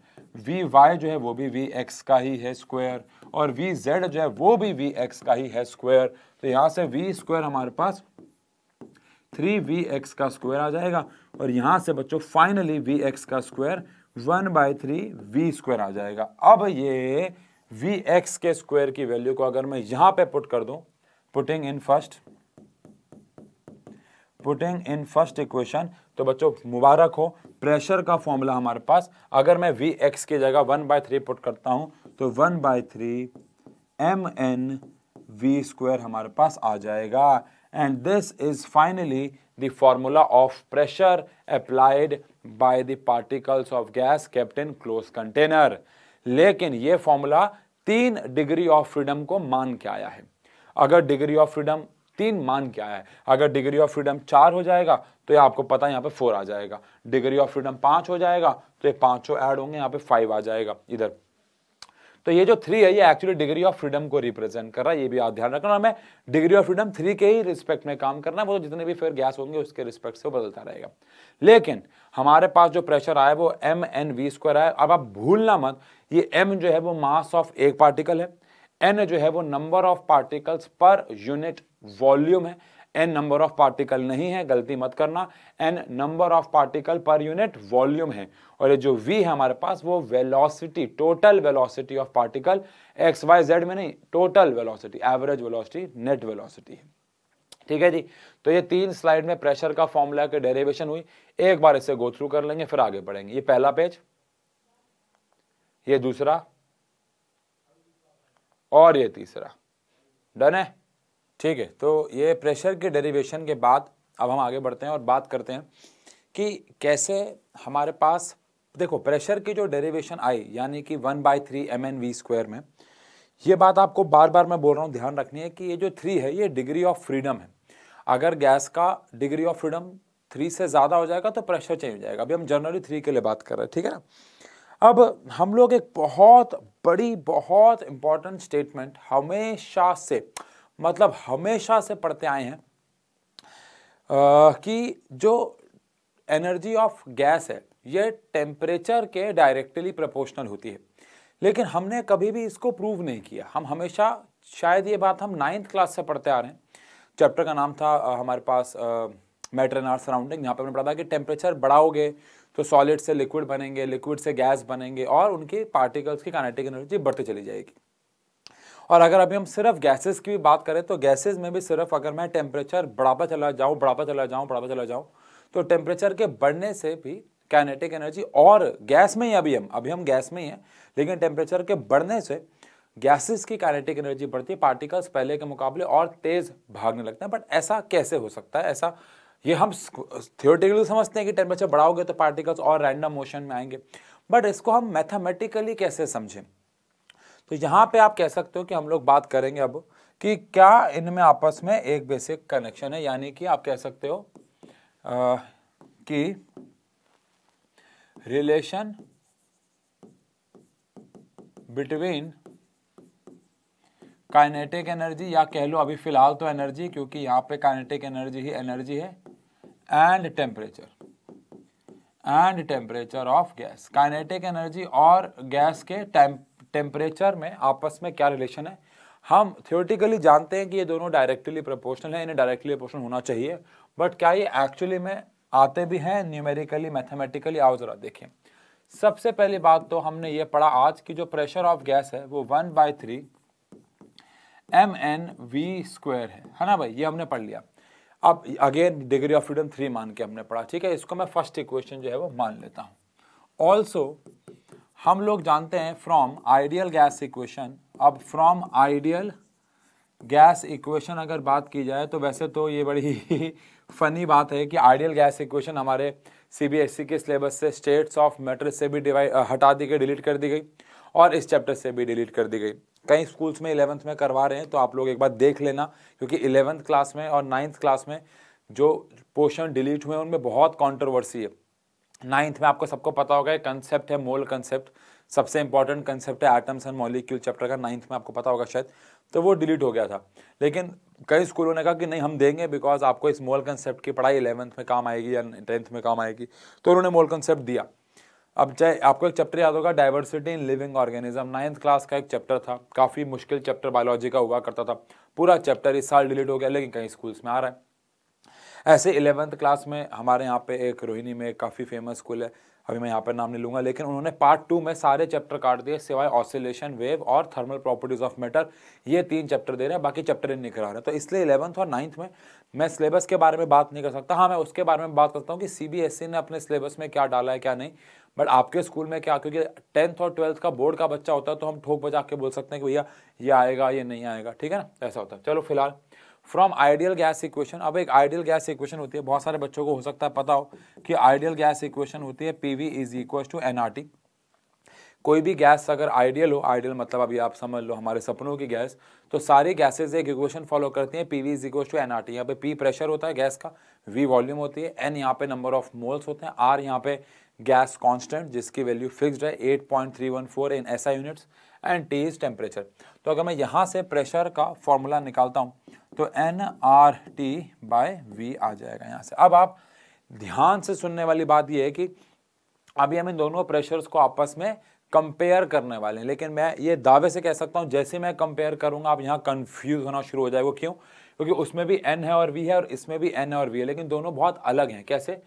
वी वाई जो है वो भी वी एक्स का ही है स्क्वायर और वी जेड जो है वो भी वी एक्स का ही है स्क्वायर तो यहाँ से वी स्क्वायर हमारे पास थ्री वी एक्स का स्क्वायर आ जाएगा और यहाँ से बच्चों फाइनली वी एक्स का square one by three v square आ जाएगा अब ये वी एक्स के स्क्वायर की वैल्यू को अगर मैं यहाँ पे पुट कर दूँ putting in first putting in first equation तो बच्चों मुबारक हो प्रेशर का फॉर्मूला हमारे पास अगर मैं वी एक्स की जगह वन बाय थ्री पुट करता हूं तो one by three m N v square हमारे पास आ जाएगा and this is finally the formula of pressure applied by the particles of gas captain in close container लेकिन ये फॉर्मूला तीन डिग्री ऑफ फ्रीडम को मान के आया है अगर डिग्री ऑफ फ्रीडम तीन मान क्या है अगर डिग्री ऑफ फ्रीडम चार हो जाएगा तो ये आपको पता है यहाँ पे फोर आ जाएगा डिग्री ऑफ फ्रीडम पांच हो जाएगा तो ये पांचों ऐड होंगे यहाँ पे फाइव आ जाएगा इधर तो ये जो थ्री है ये एक्चुअली डिग्री ऑफ फ्रीडम को रिप्रेजेंट कर रहा है ये भी आप ध्यान रखना हमें डिग्री ऑफ फ्रीडम थ्री के ही रिस्पेक्ट में काम करना है वो तो जितने भी फिर गैस होंगे उसके रिस्पेक्ट से बदलता रहेगा लेकिन हमारे पास जो प्रेशर आया वो एम एन वी स्क्वायर आया अब आप भूलना मत ये एम जो है वो मास ऑफ एक पार्टिकल है एन जो है वो number of particles per unit volume है एन नंबर ऑफ पार्टिकल नहीं है गलती मत करना n number of particle per unit volume है और ये जो वी है हमारे पास वो velocity total velocity of particle x Y z में नहीं total velocity average velocity net velocity है ठीक है जी तो ये तीन स्लाइड में प्रेशर का फॉर्मूला के डेरिवेशन हुई एक बार इसे गो थ्रू कर लेंगे फिर आगे बढ़ेंगे ये पहला पेज ये दूसरा और ये तीसरा डन है ठीक है तो ये प्रेशर के डेरिवेशन के बाद अब हम आगे बढ़ते हैं और बात करते हैं कि कैसे हमारे पास देखो प्रेशर की जो डेरिवेशन आई यानी कि one by three m N v square में ये बात आपको बार बार मैं बोल रहा हूँ ध्यान रखनी है कि ये जो थ्री है ये डिग्री ऑफ फ्रीडम है अगर गैस का डिग्री ऑफ फ्रीडम थ्री से ज़्यादा हो जाएगा तो प्रेशर चेंज हो जाएगा अभी हम जनरली थ्री के लिए बात कर रहे हैं ठीक है ना अब हम लोग एक बहुत बड़ी बहुत इंपॉर्टेंट स्टेटमेंट हमेशा से मतलब हमेशा से पढ़ते आए हैं कि जो एनर्जी ऑफ गैस है ये टेम्परेचर के डायरेक्टली प्रपोर्शनल होती है लेकिन हमने कभी भी इसको प्रूव नहीं किया हम हमेशा शायद ये बात हम नाइन्थ क्लास से पढ़ते आ रहे हैं चैप्टर का नाम था हमारे पास मैटर एंड आर सराउंडिंग यहाँ पर हमने पढ़ा था कि टेम्परेचर बढ़ाओगे तो सॉलिड से लिक्विड बनेंगे लिक्विड से गैस बनेंगे और उनके पार्टिकल्स की कानेटिक एनर्जी बढ़ती चली जाएगी और अगर अभी हम सिर्फ गैसेस की भी बात करें तो गैसेस में भी सिर्फ अगर मैं टेम्परेचर बढ़ावा चला जाऊँ बढ़ाता चला जाऊँ बढ़ाता चला जाऊँ तो टेम्परेचर के बढ़ने से भी कैनेटिक एनर्जी और गैस में ही अभी हम अभी हम गैस में ही हैं लेकिन टेम्परेचर के बढ़ने से गैसेस की कैनेटिक एनर्जी बढ़ती है पार्टिकल्स पहले के मुकाबले और तेज़ भागने लगते हैं बट ऐसा कैसे हो सकता है ऐसा ये हम थियोरेटिकली समझते हैं कि टेम्परेचर बढ़ाओगे तो पार्टिकल्स और रैंडम मोशन में आएंगे बट इसको हम मैथमेटिकली कैसे समझें तो यहाँ पे आप कह सकते हो कि हम लोग बात करेंगे अब कि क्या इनमें आपस में एक बेसिक कनेक्शन है यानी कि आप कह सकते हो आ, कि रिलेशन बिटवीन काइनेटिक एनर्जी या कह लो अभी फिलहाल तो एनर्जी क्योंकि यहाँ पे काइनेटिक एनर्जी ही एनर्जी है and temperature and temperature of gas kinetic energy और गैस के टेम्परेचर में आपस में क्या रिलेशन है हम थियोटिकली जानते हैं कि ये दोनों डायरेक्टली प्रोपोर्शनल है इन्हें डायरेक्टली प्रोपोर्शनल होना चाहिए बट क्या ये एक्चुअली में आते भी हैं न्यूमेरिकली मैथमेटिकली आओ ज़रा देखें सबसे पहली बात तो हमने ये पढ़ा आज की जो प्रेशर ऑफ गैस है वो one by three m N v square है है ना भाई ये हमने पढ़ लिया अब again degree of freedom three मान के हमने पढ़ा ठीक है इसको मैं फर्स्ट इक्वेशन जो है वो मान लेता हूँ ऑल्सो हम लोग जानते हैं फ्रॉम आइडियल गैस इक्वेशन अब फ्रॉम आइडियल गैस इक्वेशन अगर बात की जाए तो वैसे तो ये बड़ी फनी बात है कि आइडियल गैस इक्वेशन हमारे सीबीएसई e के सिलेबस से स्टेट्स ऑफ मैटर से भी डिवाइड हटा दी गई डिलीट कर दी गई और इस चैप्टर से भी डिलीट कर दी गई कई स्कूल्स में इलेवंथ में करवा रहे हैं तो आप लोग एक बार देख लेना क्योंकि इलेवंथ क्लास में और नाइन्थ क्लास में जो पोर्शन डिलीट हुए हैं उनमें बहुत कॉन्ट्रोवर्सी है नाइन्थ में आपको सबको पता होगा एक कंसेप्ट है मोल कंसेप्ट सबसे इंपॉर्टेंट कंसेप्ट है एटम्स एंड मॉलिक्यूल चैप्टर का नाइन्थ में आपको पता होगा शायद तो वो डिलीट हो गया था लेकिन कई स्कूलों ने कहा कि नहीं हम देंगे बिकॉज आपको इस मोल कंसेप्ट की पढ़ाई इलेवंथ में काम आएगी या टेंथ में काम आएगी तो उन्होंने मोल कंसेप्ट दिया अब चाहे आपको एक चैप्टर याद होगा diversity in living organism ninth class का एक चैप्टर था काफ़ी मुश्किल चैप्टर बायोलॉजी का हुआ करता था पूरा चैप्टर इस साल डिलीट हो गया लेकिन कई स्कूल्स में आ रहा है ऐसे इलेवेंथ क्लास में हमारे यहाँ पे एक रोहिणी में काफ़ी फेमस स्कूल है अभी मैं यहाँ पर नाम नहीं लूँगा लेकिन उन्होंने पार्ट टू में सारे चैप्टर काट दिए सिवाय ऑसिलेशन वेव और थर्मल प्रॉपर्टीज़ ऑफ मैटर ये तीन चैप्टर दे रहे हैं बाकी चैप्टर इन नहीं करा रहे तो इसलिए इलेवंथ और नाइन्थ में मैं सिलेबस के बारे में बात नहीं कर सकता हाँ मैं उसके बारे में बात करता हूँ कि सी e ने अपने सिलेबस में क्या डाला है क्या नहीं बट आपके स्कूल में क्या क्योंकि टेंथ और ट्वेल्थ का बोर्ड का बच्चा होता है तो हम ठोक बजा के बोल सकते हैं कि भैया ये आएगा ये नहीं आएगा ठीक है ना ऐसा होता है चलो फिलहाल फ्रॉम आइडियल गैस इक्वेशन अब एक आइडियल गैस इक्वेशन होती है बहुत सारे बच्चों को हो सकता है पता हो कि आइडियल गैस इक्वेशन होती है p v is equal to n r t कोई भी गैस अगर आइडियल हो आइडियल मतलब अभी आप समझ लो हमारे सपनों की गैस तो सारी गैसेज एक इक्वेशन फॉलो करती हैं p v is equal to n r t यहाँ पे पी प्रेशर होता है गैस का वी वॉल्यूम होती है एन यहाँ पे नंबर ऑफ मोल्स होते हैं आर यहाँ पे गैस कॉन्स्टेंट जिसकी वैल्यू फिक्सड है eight point three one four in I units and t is temperature तो अगर मैं यहाँ से प्रेशर का फॉर्मूला निकालता हूँ तो n r T by v आ जाएगा यहाँ से अब आप ध्यान से सुनने वाली बात यह है कि अभी हम इन दोनों प्रेशर्स को आपस में कंपेयर करने वाले हैं लेकिन मैं ये दावे से कह सकता हूँ जैसे मैं कंपेयर करूँगा आप यहाँ कंफ्यूज होना शुरू हो जाएगा क्यों क्योंकि उसमें भी एन है और वी है और इसमें भी एन है और वी है लेकिन दोनों बहुत अलग हैं कैसे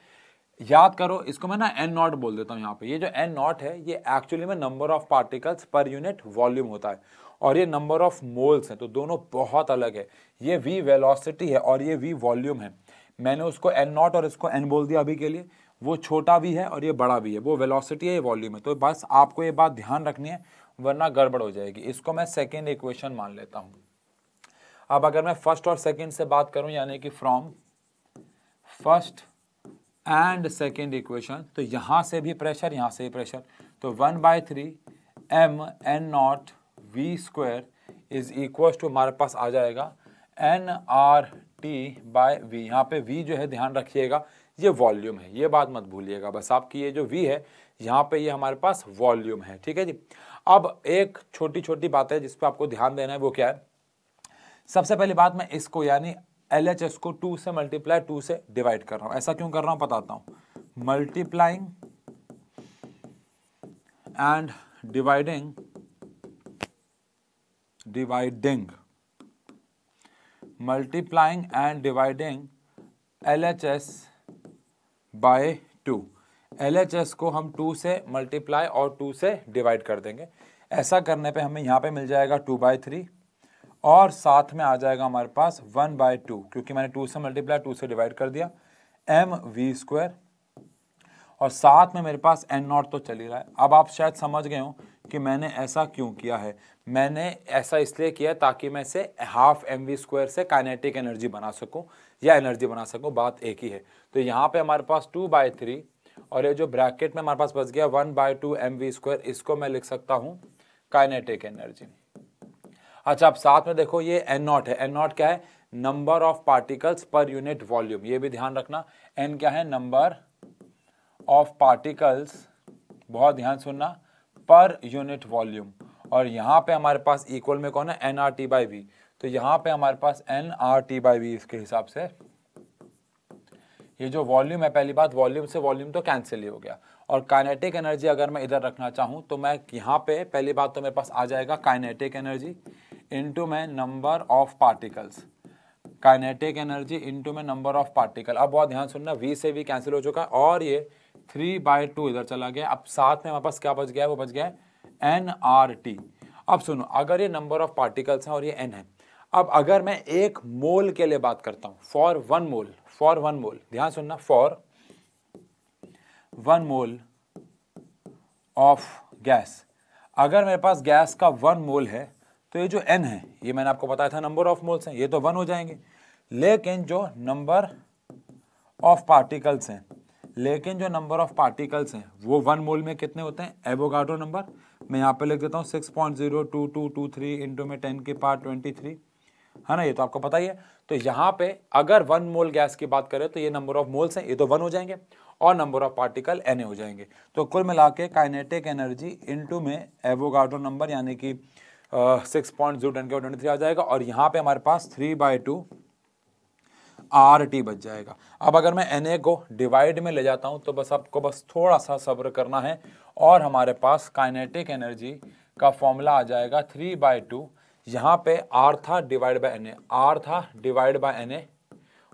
याद करो इसको मैं ना एन नॉट बोल देता हूँ यहाँ पे ये जो एन नॉट है ये एक्चुअली में number of particles per unit volume होता है और ये नंबर ऑफ मोल्स हैं तो दोनों बहुत अलग है ये वी वेलोसिटी है और ये वी वॉल्यूम है मैंने उसको एन नॉट और इसको एन बोल दिया अभी के लिए वो छोटा भी है और ये बड़ा भी है वो वेलोसिटी है ये वॉल्यूम है तो बस आपको ये बात ध्यान रखनी है वरना गड़बड़ हो जाएगी इसको मैं सेकेंड इक्वेशन मान लेता हूँ अब अगर मैं फर्स्ट और सेकेंड से बात करूँ यानी कि from first and second equation तो यहाँ से भी प्रेशर यहाँ से भी प्रेशर तो one by three m n not v square is equal to हमारे पास आ जाएगा n r T by v यहाँ पे वी जो है ध्यान रखिएगा ये वॉल्यूम है ये बात मत भूलिएगा बस आपकी ये जो वी है यहाँ पे ये हमारे पास वॉल्यूम है ठीक है जी अब एक छोटी छोटी बात है जिस पर आपको ध्यान देना है वो क्या है सबसे पहली बात मैं इसको यानी एल एच एस को टू से मल्टीप्लाई टू से डिवाइड कर रहा हूँ ऐसा क्यों कर रहा हूँ बताता हूँ multiplying and dividing dividing multiplying and dividing LHS by two LHS को हम टू से मल्टीप्लाई और टू से डिवाइड कर देंगे ऐसा करने पे हमें यहाँ पे मिल जाएगा टू बाई थ्री और साथ में आ जाएगा हमारे पास वन बाय टू क्योंकि मैंने टू से मल्टीप्लाई टू से डिवाइड कर दिया एम वी स्क्वायर और साथ में मेरे पास एन नॉट तो चल ही रहा है अब आप शायद समझ गए हो कि मैंने ऐसा क्यों किया है मैंने ऐसा इसलिए किया ताकि मैं इसे हाफ एम वी स्क्वायर से काइनेटिक एनर्जी बना सकूं या एनर्जी बना सकूं बात एक ही है तो यहाँ पे हमारे पास टू बाई थ्री और ये जो ब्रैकेट में हमारे पास बच गया one by two M we square इसको मैं लिख सकता हूँ काइनेटिक एनर्जी अच्छा आप साथ में देखो ये एन नॉट है एन नॉट क्या है number of particles per unit volume ये भी ध्यान रखना एन क्या है नंबर ऑफ पार्टिकल्स बहुत ध्यान सुनना पर यूनिट वॉल्यूम और यहाँ पे हमारे पास इक्वल में कौन है n r T by v तो यहाँ पे हमारे पास n r T by v इसके हिसाब से ये जो वॉल्यूम है पहली बात वॉल्यूम से वॉल्यूम तो कैंसिल ही हो गया और काइनेटिक एनर्जी अगर मैं इधर रखना चाहूँ तो मैं यहाँ पे पहली बात तो मेरे पास आ जाएगा काइनेटिक एनर्जी इंटू मै number of particles kinetic energy into मै नंबर ऑफ पार्टिकल अब बहुत ध्यान सुनना वी से वी कैंसिल हो चुका है और ये थ्री बाय टू इधर चला गया अब साथ में हमारे पास क्या बच गया है वो बच गया है एन आर टी अब सुनो अगर ये नंबर ऑफ पार्टिकल्स हैं और ये एन है अब अगर मैं एक मोल के लिए बात करता हूँ for one mole for one mole ध्यान सुनना for one mole of gas अगर मेरे पास गैस का वन मोल है तो ये जो एन है ये मैंने आपको बताया था नंबर ऑफ मोल्स हैं ये तो वन हो जाएंगे लेकिन जो नंबर ऑफ पार्टिकल्स हैं लेकिन जो नंबर ऑफ पार्टिकल्स हैं वो वन मोल में कितने होते हैं एवोगाडो नंबर मैं यहाँ पे लिख देता हूँ six point zero two two two three into में टेन के पार ट्वेंटी थ्री है ना ये तो आपको पता ही है तो यहाँ पे अगर वन मोल गैस की बात करें तो ये नंबर ऑफ मोल्स हैं ये तो वन हो जाएंगे और नंबर ऑफ पार्टिकल एन हो जाएंगे तो कुल मिला के काइनेटिक एनर्जी इंटू में एवोगाडो नंबर यानी कि सिक्स पॉइंट जीरो टेन के ट्वेंटी थ्री आ जाएगा और यहाँ पर हमारे पास three by two r t बच जाएगा अब अगर मैं एन ए को डिवाइड में ले जाता हूँ तो बस आपको बस थोड़ा सा सब्र करना है और हमारे पास काइनेटिक एनर्जी का फॉर्मूला आ जाएगा थ्री बाई टू यहाँ पे आर था divide by n a r था डिवाइड बाय एन ए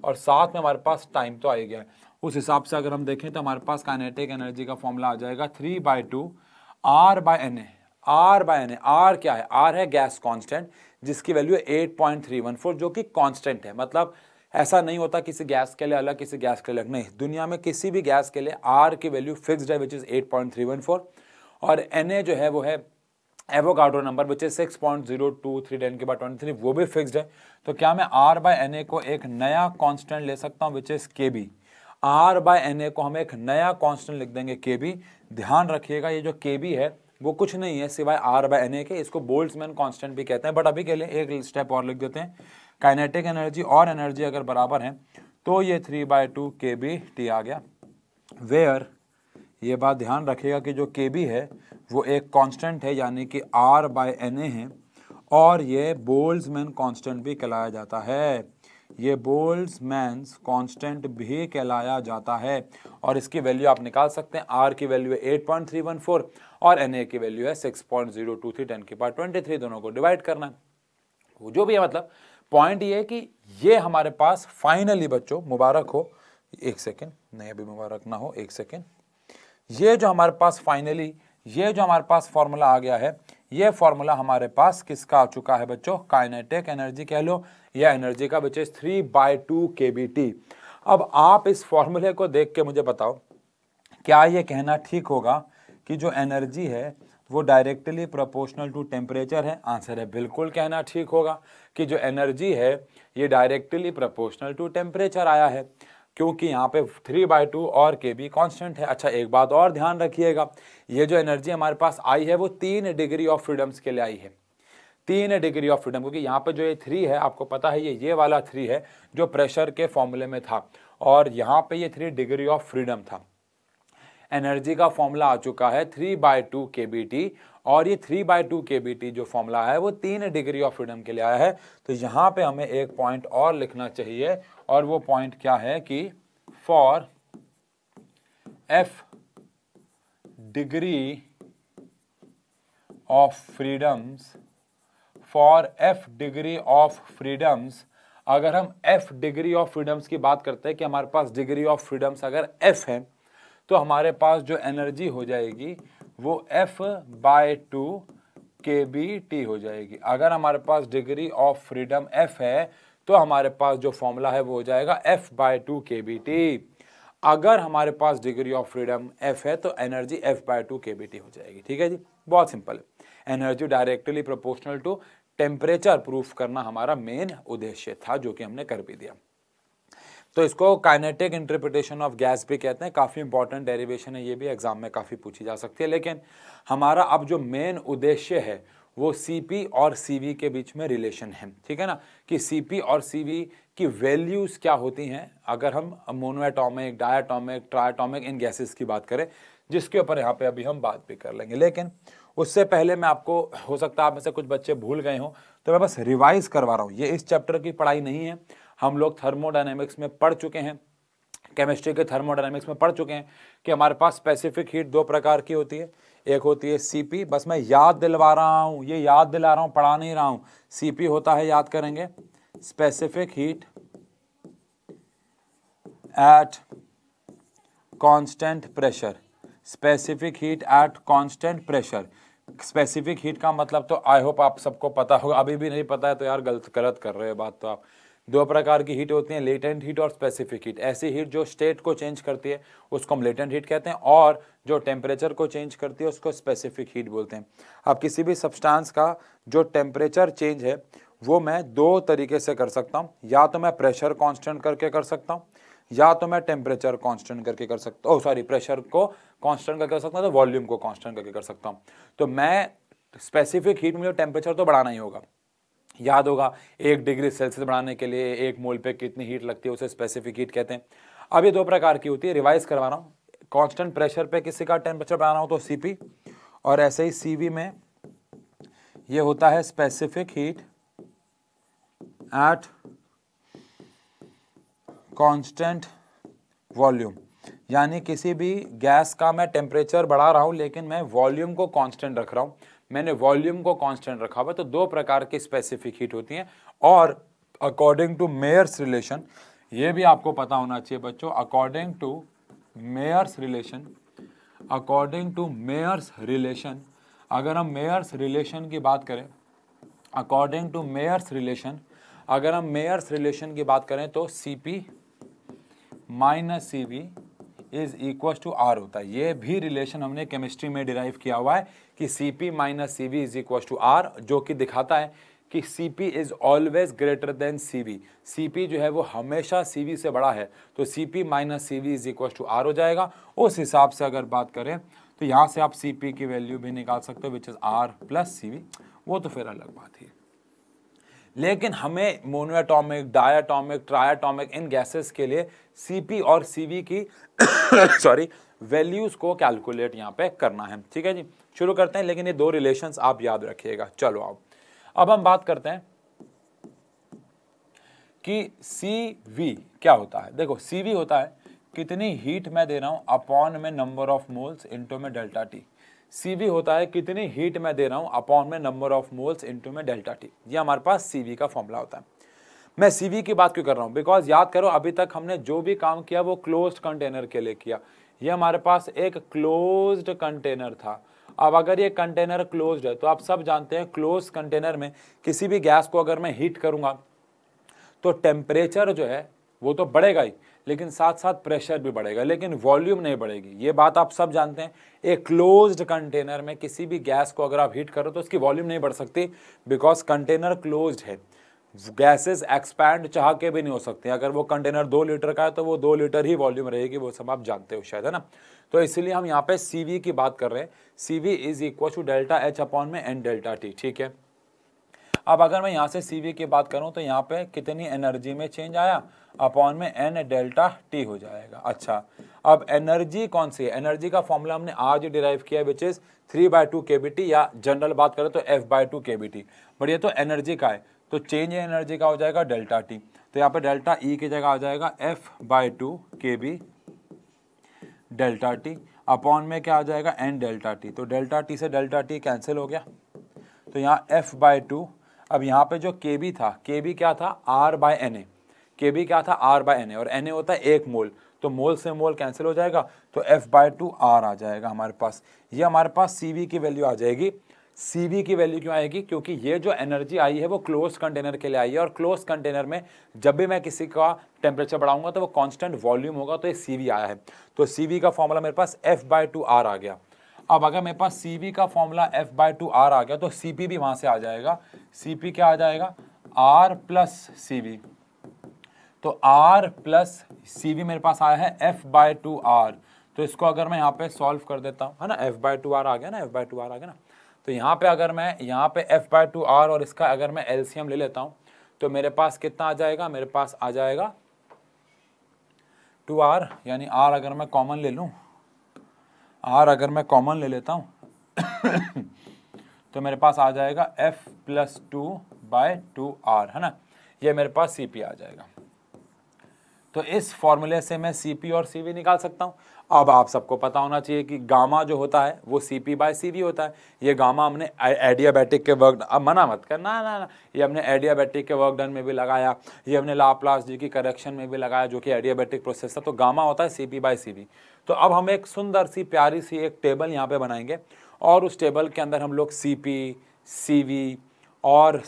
और साथ में हमारे पास टाइम तो आ गया है उस हिसाब से अगर हम देखें तो हमारे पास काइनेटिक एनर्जी का फॉर्मूला आ जाएगा three by two are by n a r by n a r क्या है आर है गैस कांस्टेंट जिसकी वैल्यू है eight point three one four जो कि कांस्टेंट है मतलब ऐसा नहीं होता किसी गैस के लिए अलग किसी गैस के लिए अलग नहीं दुनिया में किसी भी गैस के लिए आर की वैल्यू फिक्सड है which is eight point three one four और एन ए जो है वो है Avogadro number which is six point zero two three ten के बाद ट्वेंटी थ्री वो भी फिक्सड है तो क्या मैं आर बाय एन ए को एक नया कॉन्स्टेंट ले सकता हूँ which is k b r by n a को हम एक नया कॉन्स्टेंट लिख देंगे के बी ध्यान रखिएगा ये जो के बी है वो कुछ नहीं है सिवाय आर बाय एन ए के इसको बोल्ट्समैन कॉन्स्टेंट भी कहते हैं बट अभी के लिए एक स्टेप और लिख देते हैं काइनेटिक एनर्जी और एनर्जी अगर बराबर हैं तो ये थ्री बाय टू के बी टी आ गया वेयर ये बात ध्यान रखेगा कि जो के बी है वो एक कांस्टेंट है यानी कि आर बाय एन ए है और ये बोल्स मैन कॉन्स्टेंट भी कहलाया जाता है ये बोल्स बोल्ट्समैन कॉन्स्टेंट भी कहलाया जाता है और इसकी वैल्यू आप निकाल सकते हैं आर की वैल्यू है eight point three one four और एन ए की वैल्यू है सिक्स पॉइंट जीरो टू 6.023 10 के पार थ्री दोनों को डिवाइड करना है वो जो भी है मतलब पॉइंट ये है कि ये हमारे पास फाइनली बच्चों मुबारक हो एक सेकेंड नहीं अभी मुबारक ना हो एक सेकेंड ये जो हमारे पास फाइनली ये जो हमारे पास फॉर्मूला आ गया है ये फॉर्मूला हमारे पास किसका आ चुका है बच्चों काइनेटिक एनर्जी कह लो या एनर्जी का बच्चे थ्री बाई टू के बी टी अब आप इस फॉर्मूले को देख के मुझे बताओ क्या ये कहना ठीक होगा कि जो एनर्जी है वो डायरेक्टली प्रोपोर्शनल टू टेम्परेचर है आंसर है बिल्कुल कहना ठीक होगा कि जो एनर्जी है ये डायरेक्टली प्रोपोर्शनल टू टेम्परेचर आया है क्योंकि यहाँ पे थ्री बाई टू और के बी कॉन्स्टेंट है अच्छा एक बात और ध्यान रखिएगा ये जो एनर्जी हमारे पास आई है वो तीन डिग्री ऑफ फ्रीडम्स के लिए आई है तीन डिग्री ऑफ फ्रीडम क्योंकि यहाँ पे जो ये थ्री है आपको पता है ये ये वाला थ्री है जो प्रेशर के फॉर्मूले में था और यहाँ पे ये थ्री डिग्री ऑफ फ्रीडम था एनर्जी का फॉर्मूला आ चुका है थ्री बाय टू के बी टी और ये थ्री बाय टू के बी टी जो फॉर्मूला है वो तीन डिग्री ऑफ फ्रीडम के लिए आया है तो यहाँ पे हमें एक पॉइंट और लिखना चाहिए और वो पॉइंट क्या है कि for f degree of freedoms for f degree of freedoms अगर हम एफ डिग्री ऑफ फ्रीडम्स की बात करते हैं कि हमारे पास डिग्री ऑफ फ्रीडम्स अगर एफ है तो हमारे पास जो एनर्जी हो जाएगी वो एफ बाय टू के बी टी हो जाएगी अगर हमारे पास डिग्री ऑफ फ्रीडम एफ है तो हमारे पास जो फॉर्मूला है वो हो जाएगा एफ बाय टू के बी टी अगर हमारे पास डिग्री ऑफ फ्रीडम एफ है तो एनर्जी एफ बाय टू के बी टी हो जाएगी ठीक है जी बहुत सिंपल है energy directly proportional to temperature proof करना हमारा मेन उद्देश्य था जो कि हमने कर भी दिया तो इसको काइनेटिक इंटरप्रिटेशन ऑफ गैस भी कहते हैं काफ़ी इंपॉर्टेंट डेरिवेशन है ये भी एग्जाम में काफ़ी पूछी जा सकती है लेकिन हमारा अब जो मेन उद्देश्य है वो सी और सी के बीच में रिलेशन है ठीक है ना कि सी और सी की वैल्यूज़ क्या होती हैं अगर हम मोनोएटॉमिक डायाटोमिक ट्राइटॉमिक इन गैसेस की बात करें जिसके ऊपर यहाँ पे अभी हम बात भी कर लेंगे लेकिन उससे पहले मैं आपको हो सकता है आप में से कुछ बच्चे भूल गए हों तो मैं बस रिवाइज़ करवा रहा हूँ ये इस चैप्टर की पढ़ाई नहीं है हम लोग थर्मोडाइनमिक्स में पढ़ चुके हैं केमिस्ट्री के थर्मोडाइनमिक्स में पढ़ चुके हैं कि हमारे पास स्पेसिफिक हीट दो प्रकार की होती है एक होती है सीपी बस मैं याद दिलवा रहा हूँ ये याद दिला रहा हूँ पढ़ा नहीं रहा हूँ सीपी होता है याद करेंगे specific heat at constant pressure specific heat at constant pressure specific heat का मतलब तो आई होप आप सबको पता होगा अभी भी नहीं पता है तो यार गलत गलत कर रहे हो बात तो आप दो प्रकार की हीट होती हैं लेटेंट हीट और स्पेसिफिक हीट ऐसी हीट जो स्टेट को चेंज करती है उसको हम लेटेंट हीट कहते हैं और जो टेम्परेचर को चेंज करती है उसको स्पेसिफिक हीट बोलते हैं अब किसी भी सब्सटेंस का जो टेम्परेचर चेंज है वो मैं दो तरीके से कर सकता हूँ या तो मैं प्रेशर कॉन्स्टेंट करके कर सकता हूँ या तो मैं टेम्परेचर कॉन्स्टेंट करके कर सकता हूँ सॉरी प्रेशर को कॉन्स्टेंट करके कर सकता हूँ तो वॉल्यूम को कॉन्स्टेंट करके कर सकता हूँ तो मैं स्पेसिफिक हीट में जो टेम्परेचर तो बढ़ाना ही होगा याद होगा एक डिग्री सेल्सियस बढ़ाने के लिए एक मोल पे कितनी हीट लगती है उसे स्पेसिफिक हीट कहते हैं अब ये दो प्रकार की होती है रिवाइज करवा रहा हूँ कांस्टेंट प्रेशर पे किसी का टेम्परेचर बढ़ाना हो तो सी और ऐसे ही सी में ये होता है specific heat at constant volume यानी किसी भी गैस का मैं टेम्परेचर बढ़ा रहा हूँ लेकिन मैं वॉल्यूम को कांस्टेंट रख रहा हूँ मैंने वॉल्यूम को कांस्टेंट रखा हुआ तो दो प्रकार की स्पेसिफिक हीट होती हैं और अकॉर्डिंग टू मेयर्स रिलेशन ये भी आपको पता होना चाहिए बच्चों according to Mayer's relation according to Mayer's relation अगर हम मेयर्स रिलेशन की बात करें अकॉर्डिंग टू मेयर्स रिलेशन अगर हम मेयर्स रिलेशन की बात करें तो C P minus C we is equal to r होता है ये भी रिलेशन हमने केमिस्ट्री में डिराइव किया हुआ है कि c P minus C we is equal to r जो कि दिखाता है कि c p is always greater than c v c p जो है वो हमेशा सी वी से बड़ा है तो C P minus C we is equal to R हो जाएगा उस हिसाब से अगर बात करें तो यहाँ से आप सी पी की वैल्यू भी निकाल सकते हो which is R plus C V वो तो फिर अलग बात है लेकिन हमें मोनोएटॉमिक डायाटॉमिक ट्रायाटॉमिक इन गैसेस के लिए पी और सीवी की सॉरी वैल्यूज़ को कैलकुलेट यहाँ पे करना है ठीक है जी शुरू करते हैं लेकिन ये दो रिलेशन आप याद रखिएगा चलो आप अब हम बात करते हैं कि सी वी क्या होता है देखो सी वी होता है कितनी हीट मैं दे रहा हूँ अपॉन में नंबर ऑफ मोल्स इंटू में डेल्टा टी सी वी होता है कितनी हीट मैं दे रहा हूँ अपॉन में नंबर ऑफ मोल्स इंटू में डेल्टा टी ये हमारे पास सी वी का फॉर्मूला होता है मैं सी वी की बात क्यों कर रहा हूँ बिकॉज याद करो अभी तक हमने जो भी काम किया वो क्लोज कंटेनर के लिए किया ये हमारे पास एक क्लोज कंटेनर था अब अगर ये कंटेनर क्लोज है तो आप सब जानते हैं क्लोज कंटेनर में किसी भी गैस को अगर मैं हीट करूँगा तो टेम्परेचर जो है वो तो बढ़ेगा ही लेकिन साथ साथ प्रेशर भी बढ़ेगा लेकिन वॉल्यूम नहीं बढ़ेगी ये बात आप सब जानते हैं एक क्लोज्ड कंटेनर में किसी भी गैस को अगर आप हीट करो तो उसकी वॉल्यूम नहीं बढ़ सकती बिकॉज कंटेनर क्लोज्ड है गैसेस एक्सपैंड चाह के भी नहीं हो सकते अगर वो कंटेनर दो लीटर का है तो वो दो लीटर ही वॉल्यूम रहेगी वो सब आप जानते हो शायद है ना तो इसलिए हम यहाँ पे सी की बात कर रहे हैं C we is equal to delta H upon में एन डेल्टा टी ठीक है अब अगर मैं यहाँ से सी वी की बात करूँ तो यहाँ पे कितनी एनर्जी में चेंज आया अपॉन में एन डेल्टा टी हो जाएगा अच्छा अब एनर्जी कौन सी है एनर्जी का फॉर्मूला हमने आज डिराइव किया which is three by two के बी टी या जनरल बात करें तो एफ बाय टू के बी टी बट ये तो एनर्जी का है तो चेंज एनर्जी का हो जाएगा डेल्टा टी तो यहाँ पे डेल्टा ई e की जगह आ जाएगा एफ बाय टू के बी डेल्टा टी अपॉन में क्या आ जाएगा एन डेल्टा टी तो डेल्टा टी से डेल्टा टी कैंसिल हो गया तो यहाँ एफ बाई टू अब यहाँ पे जो के बी था के बी क्या था आर बाय एन ए के बी क्या था आर बाय एन ए और एन ए होता है एक मोल तो मोल से मोल कैंसिल हो जाएगा तो एफ बाय टू आर आ जाएगा हमारे पास ये हमारे पास सी की वैल्यू आ जाएगी सी की वैल्यू क्यों आएगी क्योंकि ये जो एनर्जी आई है वो क्लोज कंटेनर के लिए आई है और क्लोज कंटेनर में जब भी मैं किसी का टेम्परेचर बढ़ाऊंगा तो वो कांस्टेंट वॉल्यूम होगा तो ये सी आया है तो सी का फॉर्मूला मेरे पास एफ बाई टू आर आ गया अब अगर मेरे पास सी का formula F by two R आ गया तो सी भी वहाँ से आ जाएगा सी क्या आ जाएगा आर प्लस सी तो आर प्लस सी मेरे पास आया है एफ बाय टू आर तो इसको अगर मैं यहाँ पे सॉल्व कर देता हूँ है ना एफ बाय टू आर आ गया ना एफ बाय टू आर आ गया ना तो यहाँ पे अगर मैं यहाँ पे f बाय टू आर और इसका अगर मैं एल्सियम ले लेता हूँ तो मेरे पास कितना आ जाएगा मेरे पास आ जाएगा टू आर यानी आर अगर मैं कॉमन ले लूँ आर अगर मैं कॉमन ले लेता हूँ तो मेरे पास आ जाएगा f plus two by two R है ना ये मेरे पास सी आ जाएगा तो इस फॉर्मूले से मैं सी और सी निकाल सकता हूँ अब आप सबको पता होना चाहिए कि गामा जो होता है वो C P by C V होता है ये गामा हमने एडियाबैटिक के वर्क अब मना मत कर ना ना ना ये हमने एडियाबैटिक के वर्क डन में भी लगाया ये हमने लाप्लास जी की करेक्शन में भी लगाया जो कि एडियाबैटिक प्रोसेस था तो गामा होता है C P by C V तो अब हम एक सुंदर सी प्यारी सी एक टेबल यहाँ पर बनाएंगे और उस टेबल के अंदर हम लोग सी पी सी वी और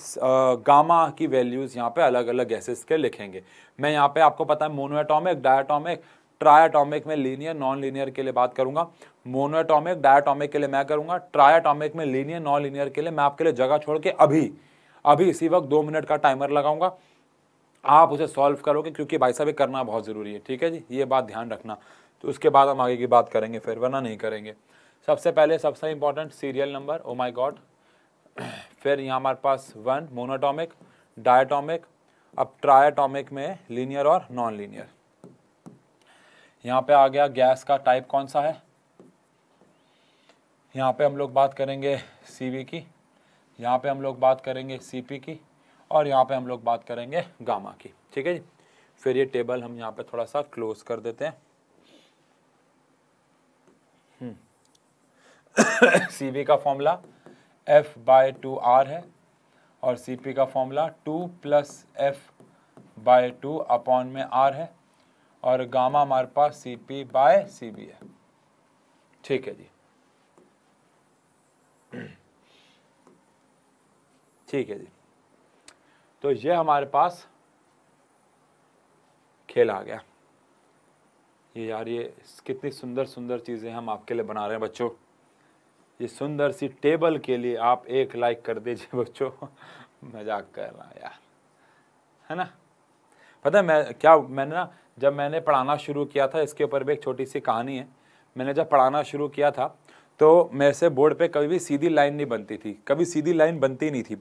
गामा की वैल्यूज़ यहाँ पे अलग अलग गैसेस के लिखेंगे मैं यहाँ पे आपको पता है मोनोएटॉमिक डायटॉमिक ट्रायाटॉमिक में लीनियर नॉन लीनियर के लिए बात करूंगा मोनोटॉमिक डायाटॉमिक के लिए मैं करूंगा ट्रायाटॉमिक में लीनियर नॉन लीनियर के लिए मैं आपके लिए जगह छोड़ के अभी अभी इसी वक्त दो मिनट का टाइमर लगाऊंगा आप उसे सॉल्व करोगे क्योंकि भाई साहब करना बहुत ज़रूरी है ठीक है जी ये बात ध्यान रखना तो उसके बाद हम आगे की बात करेंगे फिर वरना नहीं करेंगे सबसे पहले सबसे important serial number oh my God फिर यहाँ हमारे पास वन मोनोटॉमिक डायाटॉमिक अब ट्रायाटॉमिक में लीनियर और नॉन लीनियर यहाँ पे आ गया गैस का टाइप कौन सा है यहाँ पे हम लोग बात करेंगे सी की यहाँ पे हम लोग बात करेंगे सी की और यहाँ पे हम लोग बात करेंगे गामा की ठीक है जी फिर ये टेबल हम यहाँ पे थोड़ा सा क्लोज कर देते हैं सी हम्म। का formula F by two R है और सी का formula two plus F by two upon में आर है और गामा हमारे पास C P by C B है ठीक है जी ठीक है जी तो ये हमारे पास खेल आ गया ये यार ये कितनी सुंदर सुंदर चीज़ें हम आपके लिए बना रहे हैं बच्चों ये सुंदर सी टेबल के लिए आप एक लाइक कर दीजिए बच्चों मजाक कर रहा यार है ना पता है मैं क्या मैंने ना जब मैंने पढ़ाना शुरू किया था इसके ऊपर भी एक छोटी सी कहानी है मैंने जब पढ़ाना शुरू किया था तो मेरे से बोर्ड पे कभी भी सीधी लाइन नहीं बनती थी कभी सीधी लाइन बनती नहीं थी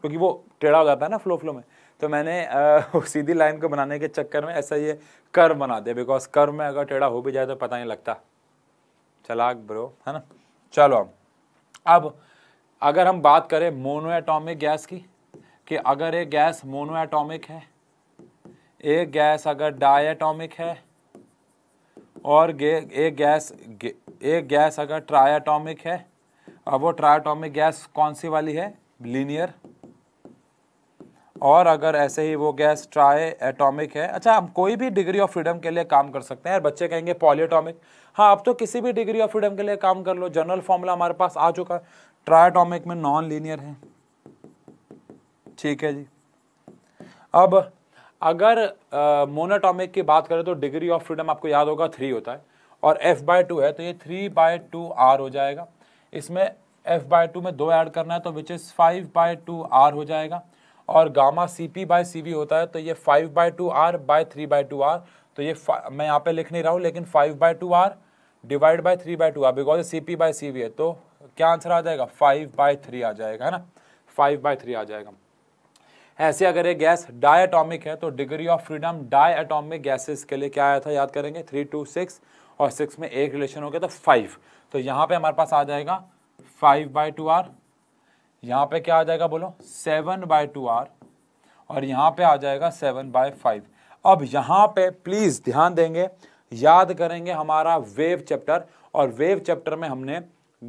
क्योंकि वो टेढ़ा हो जाता है ना फ्लो फ्लो में तो मैंने आ, सीधी लाइन को बनाने के चक्कर में ऐसा ये कर्व बना दिया बिकॉज कर्व में अगर टेढ़ा हो भी जाए तो पता नहीं लगता चलाक ब्रो है ना चलो अब अगर हम बात करें मोनो गैस की कि अगर ये गैस मोनो है एक गैस अगर डायटॉमिक है और एक गैस एक गैस अगर ट्रायाटॉमिक है अब वो ट्रायाटॉमिक गैस कौन सी वाली है लीनियर और अगर ऐसे ही वो गैस ट्राई एटॉमिक है अच्छा हम कोई भी डिग्री ऑफ फ्रीडम के लिए काम कर सकते हैं यार बच्चे कहेंगे पॉलीटॉमिक हाँ आप तो किसी भी डिग्री ऑफ फ्रीडम के लिए काम कर लो जनरल फॉर्मूला हमारे पास आ चुका है ट्राइटॉमिक में नॉन लीनियर है ठीक है जी अब अगर मोनाटॉमिक uh, की बात करें तो डिग्री ऑफ फ्रीडम आपको याद होगा थ्री होता है और एफ बाय टू है तो ये थ्री बाय टू आर हो जाएगा इसमें एफ बाय टू में दो ऐड करना है तो which is five by two R हो जाएगा और gamma C P by C V होता है तो ये five by two are by three by two R तो ये मैं यहाँ पे लिख नहीं रहा हूँ लेकिन five by two R divide by three by two R because C P by C V है तो क्या आंसर आ जाएगा फाइव बाय थ्री आ जाएगा है ना फाइव बाय थ्री आ जाएगा ऐसे अगर ये गैस डायटॉमिक है तो degree of freedom diatomic gases के लिए क्या आया था याद करेंगे थ्री टू सिक्स और सिक्स में एक रिलेशन हो गया तो फाइव तो यहाँ पे हमारे पास आ जाएगा फाइव बाई टू आर यहाँ पे क्या आ जाएगा बोलो सेवन बाई टू आर और यहाँ पे आ जाएगा सेवन बाय फाइव अब यहाँ पे प्लीज़ ध्यान देंगे याद करेंगे हमारा वेव चैप्टर और वेव चैप्टर में हमने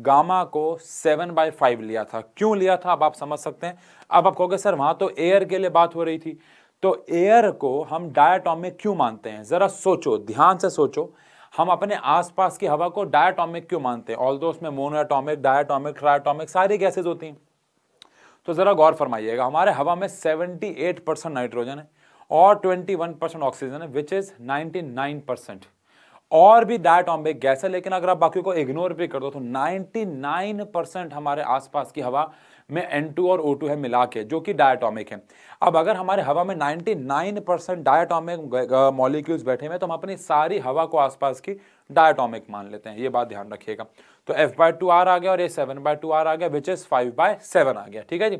गामा को सेवन बाय फाइव लिया था क्यों लिया था अब आप समझ सकते हैं अब आप कहोगे सर वहां तो एयर के लिए बात हो रही थी तो एयर को हम डायटॉमिक क्यों मानते हैं जरा सोचो ध्यान से सोचो हम अपने आसपास की हवा को डायटॉमिक क्यों मानते हैं ऑल दो उसमें मोनोएटॉमिक डायटॉमिक ट्रायटॉमिक सारी गैसेज होती हैं तो ज़रा गौर फरमाइएगा हमारे हवा में सेवेंटी परसेंट नाइट्रोजन है और ट्वेंटी परसेंट ऑक्सीजन है विच इज़ नाइनटी परसेंट और भी डायटॉम्बिक गैस है लेकिन अगर आप बाकी को इग्नोर भी कर दो तो 99 परसेंट हमारे आसपास की हवा में N2 और O2 है मिला के जो कि डायटॉमिक है अब अगर हमारे हवा में 99 परसेंट डायटॉमिक मॉलिक्यूल्स बैठे हुए तो हम अपनी सारी हवा को आसपास की डायटॉमिक मान लेते हैं ये बात ध्यान रखिएगा तो एफ बाय टू आर आ गया और ये सेवन बाय टू आर आ गया which is five by seven आ गया ठीक है जी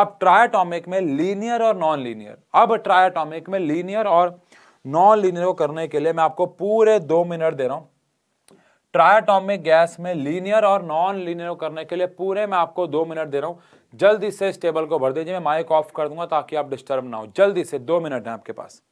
अब ट्रायाटोमिक में लीनियर और नॉन लीनियर अब ट्रायाटॉमिक में लीनियर और नॉन लीनियर को करने के लिए मैं आपको पूरे दो मिनट दे रहा हूं ट्रायाटॉमिक गैस में लीनियर और नॉन लीनियर को करने के लिए पूरे मैं आपको दो मिनट दे रहा हूं जल्दी से इस टेबल को भर दीजिए मैं माइक ऑफ कर दूंगा ताकि आप डिस्टर्ब ना हो जल्दी से दो मिनट है आपके पास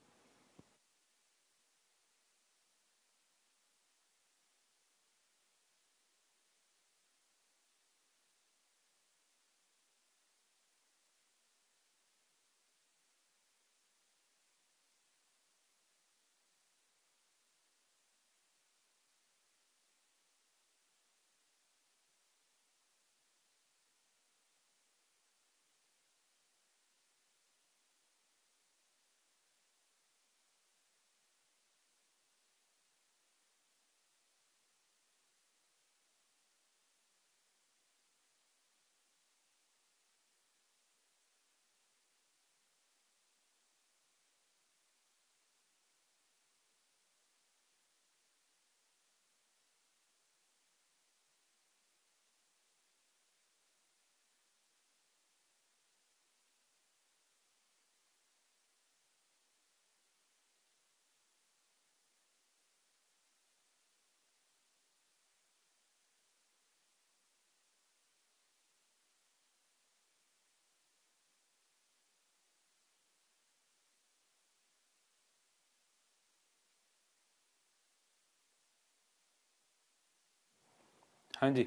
हाँ जी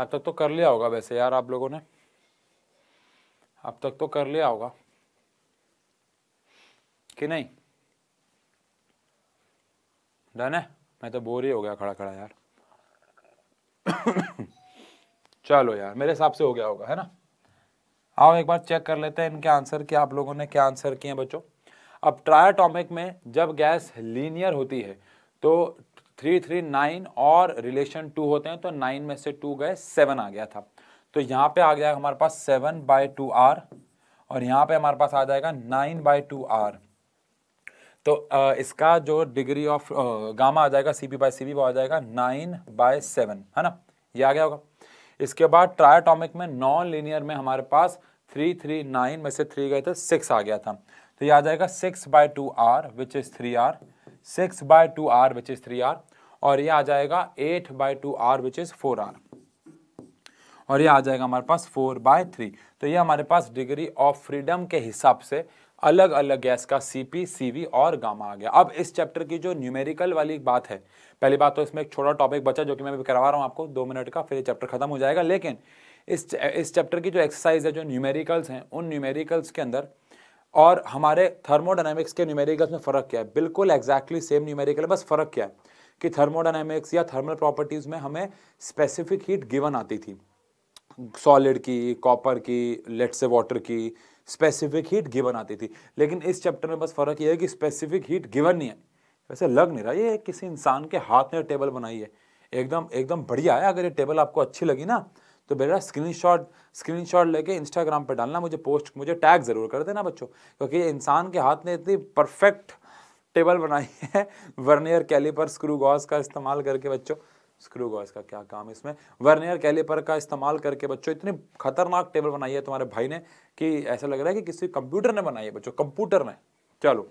अब तक तो कर लिया होगा वैसे यार आप लोगों ने अब तक तो कर लिया होगा कि नहीं डन है मैं तो बोर ही हो गया खड़ा खड़ा यार चलो यार मेरे हिसाब से हो गया होगा है ना आओ एक बार चेक कर लेते हैं इनके आंसर के आप लोगों ने क्या आंसर किए हैं बच्चों अब ट्रायाटॉमिक में जब गैस लीनियर होती है तो थ्री थ्री नाइन और रिलेशन टू होते हैं तो नाइन में से टू गए सेवन आ गया था तो यहाँ पे आ गया हमारे पास सेवन बाय टू आर और यहाँ पे हमारे पास आ जाएगा नाइन बाय टू आर तो इसका जो डिग्री ऑफ गामा आ जाएगा सी पी बाय सी वो आ जाएगा नाइन बाय सेवन है ना ये आ गया होगा इसके बाद ट्रायटॉमिक में नॉन लीनियर में हमारे पास थ्री थ्री नाइन में से थ्री गए थे सिक्स आ गया था तो ये आ जाएगा six by two R which is three R six by two R which is three R और ये आ जाएगा eight by two R which is four R और ये आ जाएगा हमारे पास फोर बाय थ्री तो ये हमारे पास डिग्री ऑफ फ्रीडम के हिसाब से अलग अलग गैस का सी पी सी वी और गामा आ गया अब इस चैप्टर की जो न्यूमेरिकल वाली बात है पहली बात तो इसमें एक छोटा टॉपिक बचा जो कि मैं भी करवा रहा हूँ आपको दो मिनट का फिर ये चैप्टर खत्म हो जाएगा लेकिन इस इस चैप्टर की जो एक्सरसाइज है जो न्यूमेरिकल्स हैं उन न्यूमेरिकल्स के अंदर और हमारे थर्मोडाइनमिक्स के न्यूमेरिकल्स में फ़र्क क्या है बिल्कुल एग्जैक्टली सेम न्यूमेरिकल बस फ़र्क क्या है कि थर्मोडाइनमिक्स या थर्मल प्रॉपर्टीज़ में हमें स्पेसिफिक हीट गिवन आती थी सॉलिड की कॉपर की लेट से वाटर की स्पेसिफिक हीट गिवन आती थी लेकिन इस चैप्टर में बस फ़र्क यह है कि स्पेसिफिक हीट गिवन नहीं है वैसे लग नहीं रहा ये किसी इंसान के हाथ ने टेबल बनाई है एकदम एकदम बढ़िया है अगर ये टेबल आपको अच्छी लगी ना तो बेटा स्क्रीनशॉट स्क्रीनशॉट लेके इंस्टाग्राम पे डालना मुझे पोस्ट मुझे टैग ज़रूर कर देना बच्चों क्योंकि ये इंसान के हाथ ने इतनी परफेक्ट टेबल बनाई है वर्नियर कैलिपर स्क्रू गॉज का इस्तेमाल करके बच्चों स्क्रू गॉज का क्या काम है इसमें वर्नियर कैलिपर का इस्तेमाल करके बच्चों इतनी खतरनाक टेबल बनाई है तुम्हारे भाई ने कि ऐसा लग रहा है कि किसी कंप्यूटर ने बनाई है बच्चों कंप्यूटर ने चलो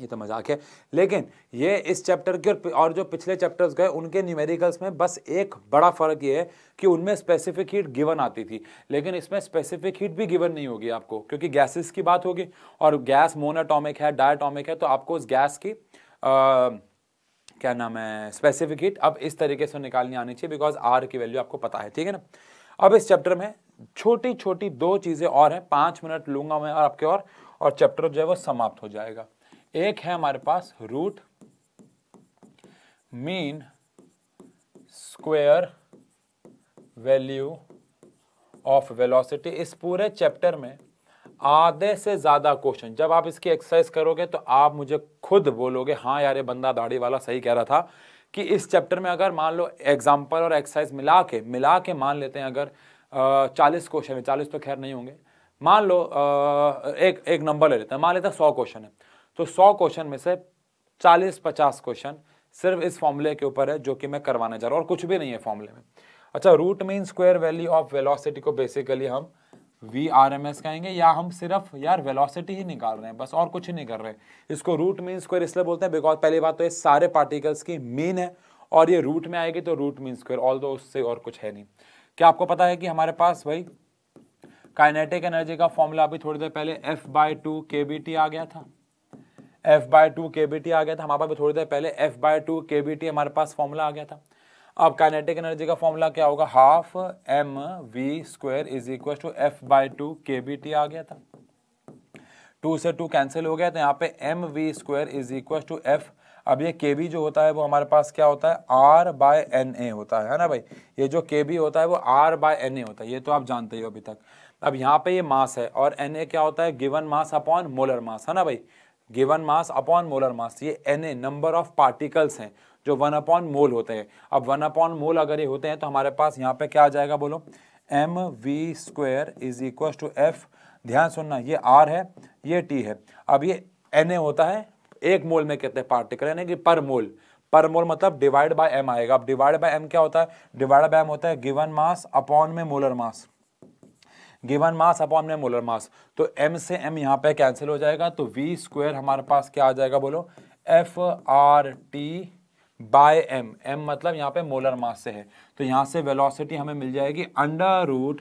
ये तो मजाक है लेकिन ये इस चैप्टर के और जो पिछले चैप्टर्स गए उनके न्यूमेरिकल्स में बस एक बड़ा फ़र्क ये है कि उनमें स्पेसिफिक हीट गिवन आती थी लेकिन इसमें स्पेसिफिक हीट भी गिवन नहीं होगी आपको क्योंकि गैसेस की बात होगी और गैस मोनाटॉमिक है डायटॉमिक है तो आपको उस गैस की आ, क्या नाम है स्पेसिफिक हीट अब इस तरीके से निकालनी आनी चाहिए बिकॉज आर की वैल्यू आपको पता है ठीक है ना अब इस चैप्टर में छोटी छोटी दो चीज़ें और हैं पाँच मिनट लूंगा मैं और आपके और और चैप्टर जो है वो समाप्त हो जाएगा एक है हमारे पास root mean square value of velocity इस पूरे चैप्टर में आधे से ज़्यादा क्वेश्चन जब आप इसकी एक्सरसाइज करोगे तो आप मुझे खुद बोलोगे हाँ यार ये बंदा दाढ़ी वाला सही कह रहा था कि इस चैप्टर में अगर मान लो एग्जाम्पल और एक्सरसाइज मिला के मिला के मान लेते हैं अगर चालीस क्वेश्चन है चालीस तो खैर नहीं होंगे मान लो आ, एक एक नंबर ले लेते हैं मान लेते हैं सौ क्वेश्चन है तो सौ क्वेश्चन में से चालीस पचास क्वेश्चन सिर्फ इस फॉर्मूले के ऊपर है जो कि मैं करवाने जा रहा हूँ और कुछ भी नहीं है फॉर्मूले में अच्छा root mean square value of velocity को बेसिकली हम वी आर एम एस कहेंगे या हम सिर्फ यार वेलोसिटी ही निकाल रहे हैं बस और कुछ ही नहीं कर रहे हैं इसको रूट मीन स्क्वेयर इसलिए बोलते हैं बिकॉज पहली बात तो ये सारे पार्टिकल्स की मीन है और ये रूट में आएगी तो रूट मीन स्क्वेयर ऑल दो उससे और कुछ है नहीं क्या आपको पता है कि हमारे पास भाई काइनेटिक एनर्जी का फॉर्मूला अभी थोड़ी देर पहले एफ बाई टू के बी टी आ गया था एफ बाय टू के बी टी आ गया था हमारे पास थोड़ी देर पहले एफ बाय टू के बी टी हमारे पास फॉर्मूला आ गया था अब काइनेटिक एनर्जी का फॉर्मूला क्या होगा half M we square is equal to F by two के बी टी आ गया था टू से टू कैंसिल हो गया तो यहाँ पे M we square is equal to F अब ये के बी जो होता है वो हमारे पास क्या होता है आर बाय एन ए होता है ना भाई ये जो के बी होता है वो आर बाय एन ए होता है ये तो आप जानते ही हो अभी तक अब यहाँ पे ये मास है और एन ए क्या होता है given mass upon molar mass है ना भाई given mass upon molar mass ये N A number of particles हैं जो वन अपॉन मोल होते हैं अब वन अपॉन मोल अगर ये होते हैं तो हमारे पास यहाँ पे क्या आ जाएगा बोलो M V square is equal to F ध्यान सुनना ये आर है ये टी है अब ये एन ए होता है एक मोल में कितने पार्टिकल यानी कि पर मोल पर मोल मतलब डिवाइड बाय एम आएगा अब डिवाइड बाय एम क्या होता है डिवाइड बाय एम होता है गिवन मास अपॉन में molar mass given mass upon में मोलर मास तो एम से एम यहाँ पे कैंसिल हो जाएगा तो वी स्क्वायर हमारे पास क्या आ जाएगा बोलो F R T by M M मतलब यहाँ पे मोलर मास से है तो यहाँ से वेलोसिटी हमें मिल जाएगी under root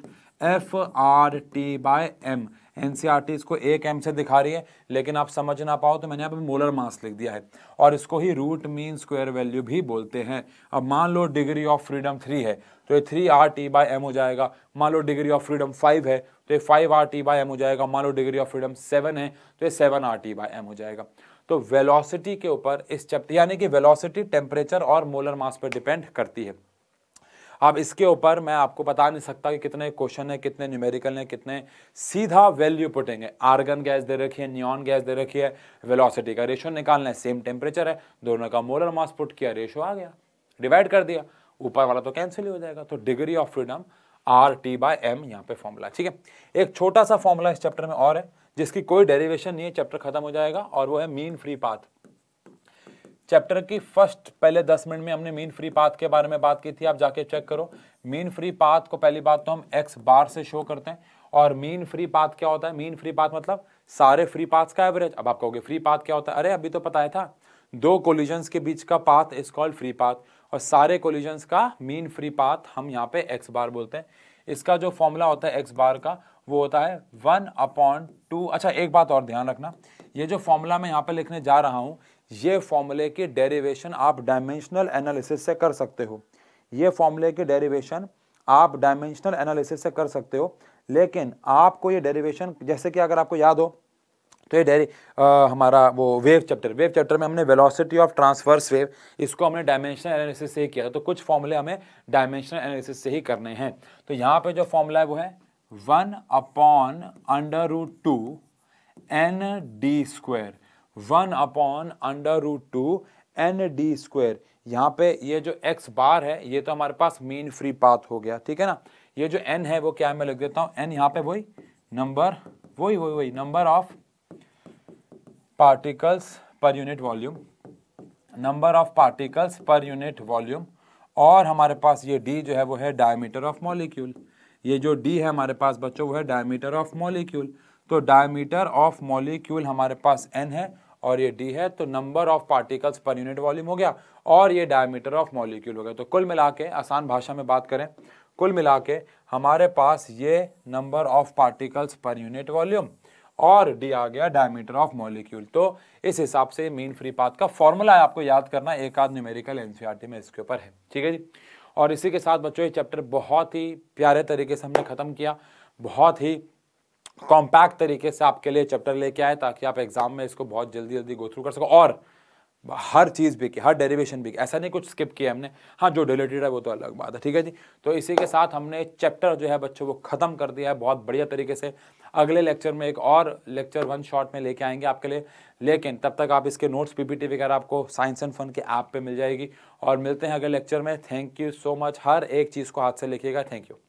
F R T by M NCERT इसको एक एम से दिखा रही है लेकिन आप समझ ना पाओ तो मैंने यहाँ मोलर मास लिख दिया है और इसको ही रूट मीन स्क्वायर वैल्यू भी बोलते हैं अब मान लो डिग्री ऑफ फ्रीडम थ्री है तो ये three R T by M हो जाएगा मान लो डिग्री ऑफ फ्रीडम फाइव है तो ये five R T by M हो जाएगा मान लो डिग्री ऑफ फ्रीडम सेवन है तो ये seven R T by M हो जाएगा तो वेलोसिटी के ऊपर इस चैप्टर यानी कि वेलोसिटी टेम्परेचर और मोलर मास पर डिपेंड करती है अब इसके ऊपर मैं आपको बता नहीं सकता कि कितने क्वेश्चन है कितने न्यूमेरिकल हैं कितने सीधा वैल्यू पुटिंग है आर्गन गैस दे रखी है नियॉन गैस दे रखी है वेलोसिटी का रेशो निकालना है सेम टेम्परेचर है दोनों का मोलर मास पुट किया रेशो आ गया डिवाइड कर दिया ऊपर वाला तो कैंसिल ही हो जाएगा तो degree of freedom R T by M यहाँ पे फॉर्मूला ठीक है एक छोटा सा फॉर्मूला इस चैप्टर में और है जिसकी कोई डेरिवेशन नहीं है चैप्टर खत्म हो जाएगा और वो है मीन फ्री पाथ चैप्टर की फर्स्ट पहले दस मिनट में हमने मीन फ्री पाथ के बारे में बात की थी आप जाके चेक करो मीन फ्री पाथ को पहली बात तो हम एक्स बार से शो करते हैं और मीन फ्री पाथ क्या होता है मीन फ्री पाथ मतलब सारे फ्री पाथ्स का एवरेज अब आप कहोगे फ्री पाथ क्या होता है अरे अभी तो पता है था दो कोलिजन्स के बीच का path is called free path और सारे कोलिजन्स का मीन फ्री पाथ हम यहाँ पे एक्स बार बोलते हैं इसका जो फॉर्मूला होता है एक्स बार का वो होता है वन अपॉन टू अच्छा एक बात और ध्यान रखना ये जो फॉर्मूला मैं यहाँ पे लिखने जा रहा हूँ ये फॉर्मूले की डेरिवेशन आप डायमेंशनल एनालिसिस से कर सकते हो ये फॉर्मूले की डेरिवेशन आप डायमेंशनल एनालिसिस से कर सकते हो लेकिन आपको ये डेरिवेशन जैसे कि अगर आपको याद हो तो ये डेरी हमारा वो वेव चैप्टर वेव चैप्टर में हमने वेलोसिटी ऑफ ट्रांसवर्स वेव इसको हमने डायमेंशनल एनालिसिस से ही किया था तो कुछ फॉर्मूले हमें डायमेंशनल एनालिसिस से ही करने हैं तो यहाँ पे जो फॉर्मूला है वो है one upon under root two N D square one upon under root two N D square यहाँ पे ये जो एक्स बार है ये तो हमारे पास मीन फ्री पाथ हो गया ठीक है ना ये जो एन है वो क्या मैं लिख देता हूँ एन यहाँ पे वही नंबर वही वही वही number of particles per unit volume number of particles per unit volume और हमारे पास ये डी जो है वो है डायमीटर ऑफ मॉलिक्यूल ये जो डी है हमारे पास बच्चों वो है डायमीटर ऑफ मॉलिक्यूल तो डायमीटर ऑफ मॉलिक्यूल हमारे पास एन है और ये डी है तो number of particles per unit volume हो गया और ये डायमीटर ऑफ मॉलिक्यूल हो गया तो कुल मिला के आसान भाषा में बात करें कुल मिला के हमारे पास ये number of particles per unit volume और डी आ गया डायमीटर ऑफ मॉलिक्यूल तो इस हिसाब से मीन फ्री पाथ का फॉर्मूला आपको याद करना एक आध न्यूमेरिकल एनसीईआरटी e में इसके ऊपर है ठीक है जी और इसी के साथ बच्चों ये चैप्टर बहुत ही प्यारे तरीके से हमने ख़त्म किया बहुत ही कॉम्पैक्ट तरीके से आपके लिए चैप्टर लेके आए ताकि आप एग्जाम में इसको बहुत जल्दी जल्दी गो थ्रू कर सको और हर चीज़ भी की हर डेरिवेशन भी की ऐसा नहीं कुछ स्किप किया हमने हाँ जो रिलेटेड है वो तो अलग बात है ठीक है जी तो इसी के साथ हमने चैप्टर जो है बच्चों वो ख़त्म कर दिया है बहुत बढ़िया तरीके से अगले लेक्चर में एक और लेक्चर वन शॉट में लेके आएंगे आपके लिए लेकिन तब तक आप इसके नोट्स पीपीटी वगैरह आपको साइंस एंड फन के ऐप पे मिल जाएगी और मिलते हैं अगले लेक्चर में थैंक यू सो मच हर एक चीज़ को हाथ से लिखिएगा थैंक यू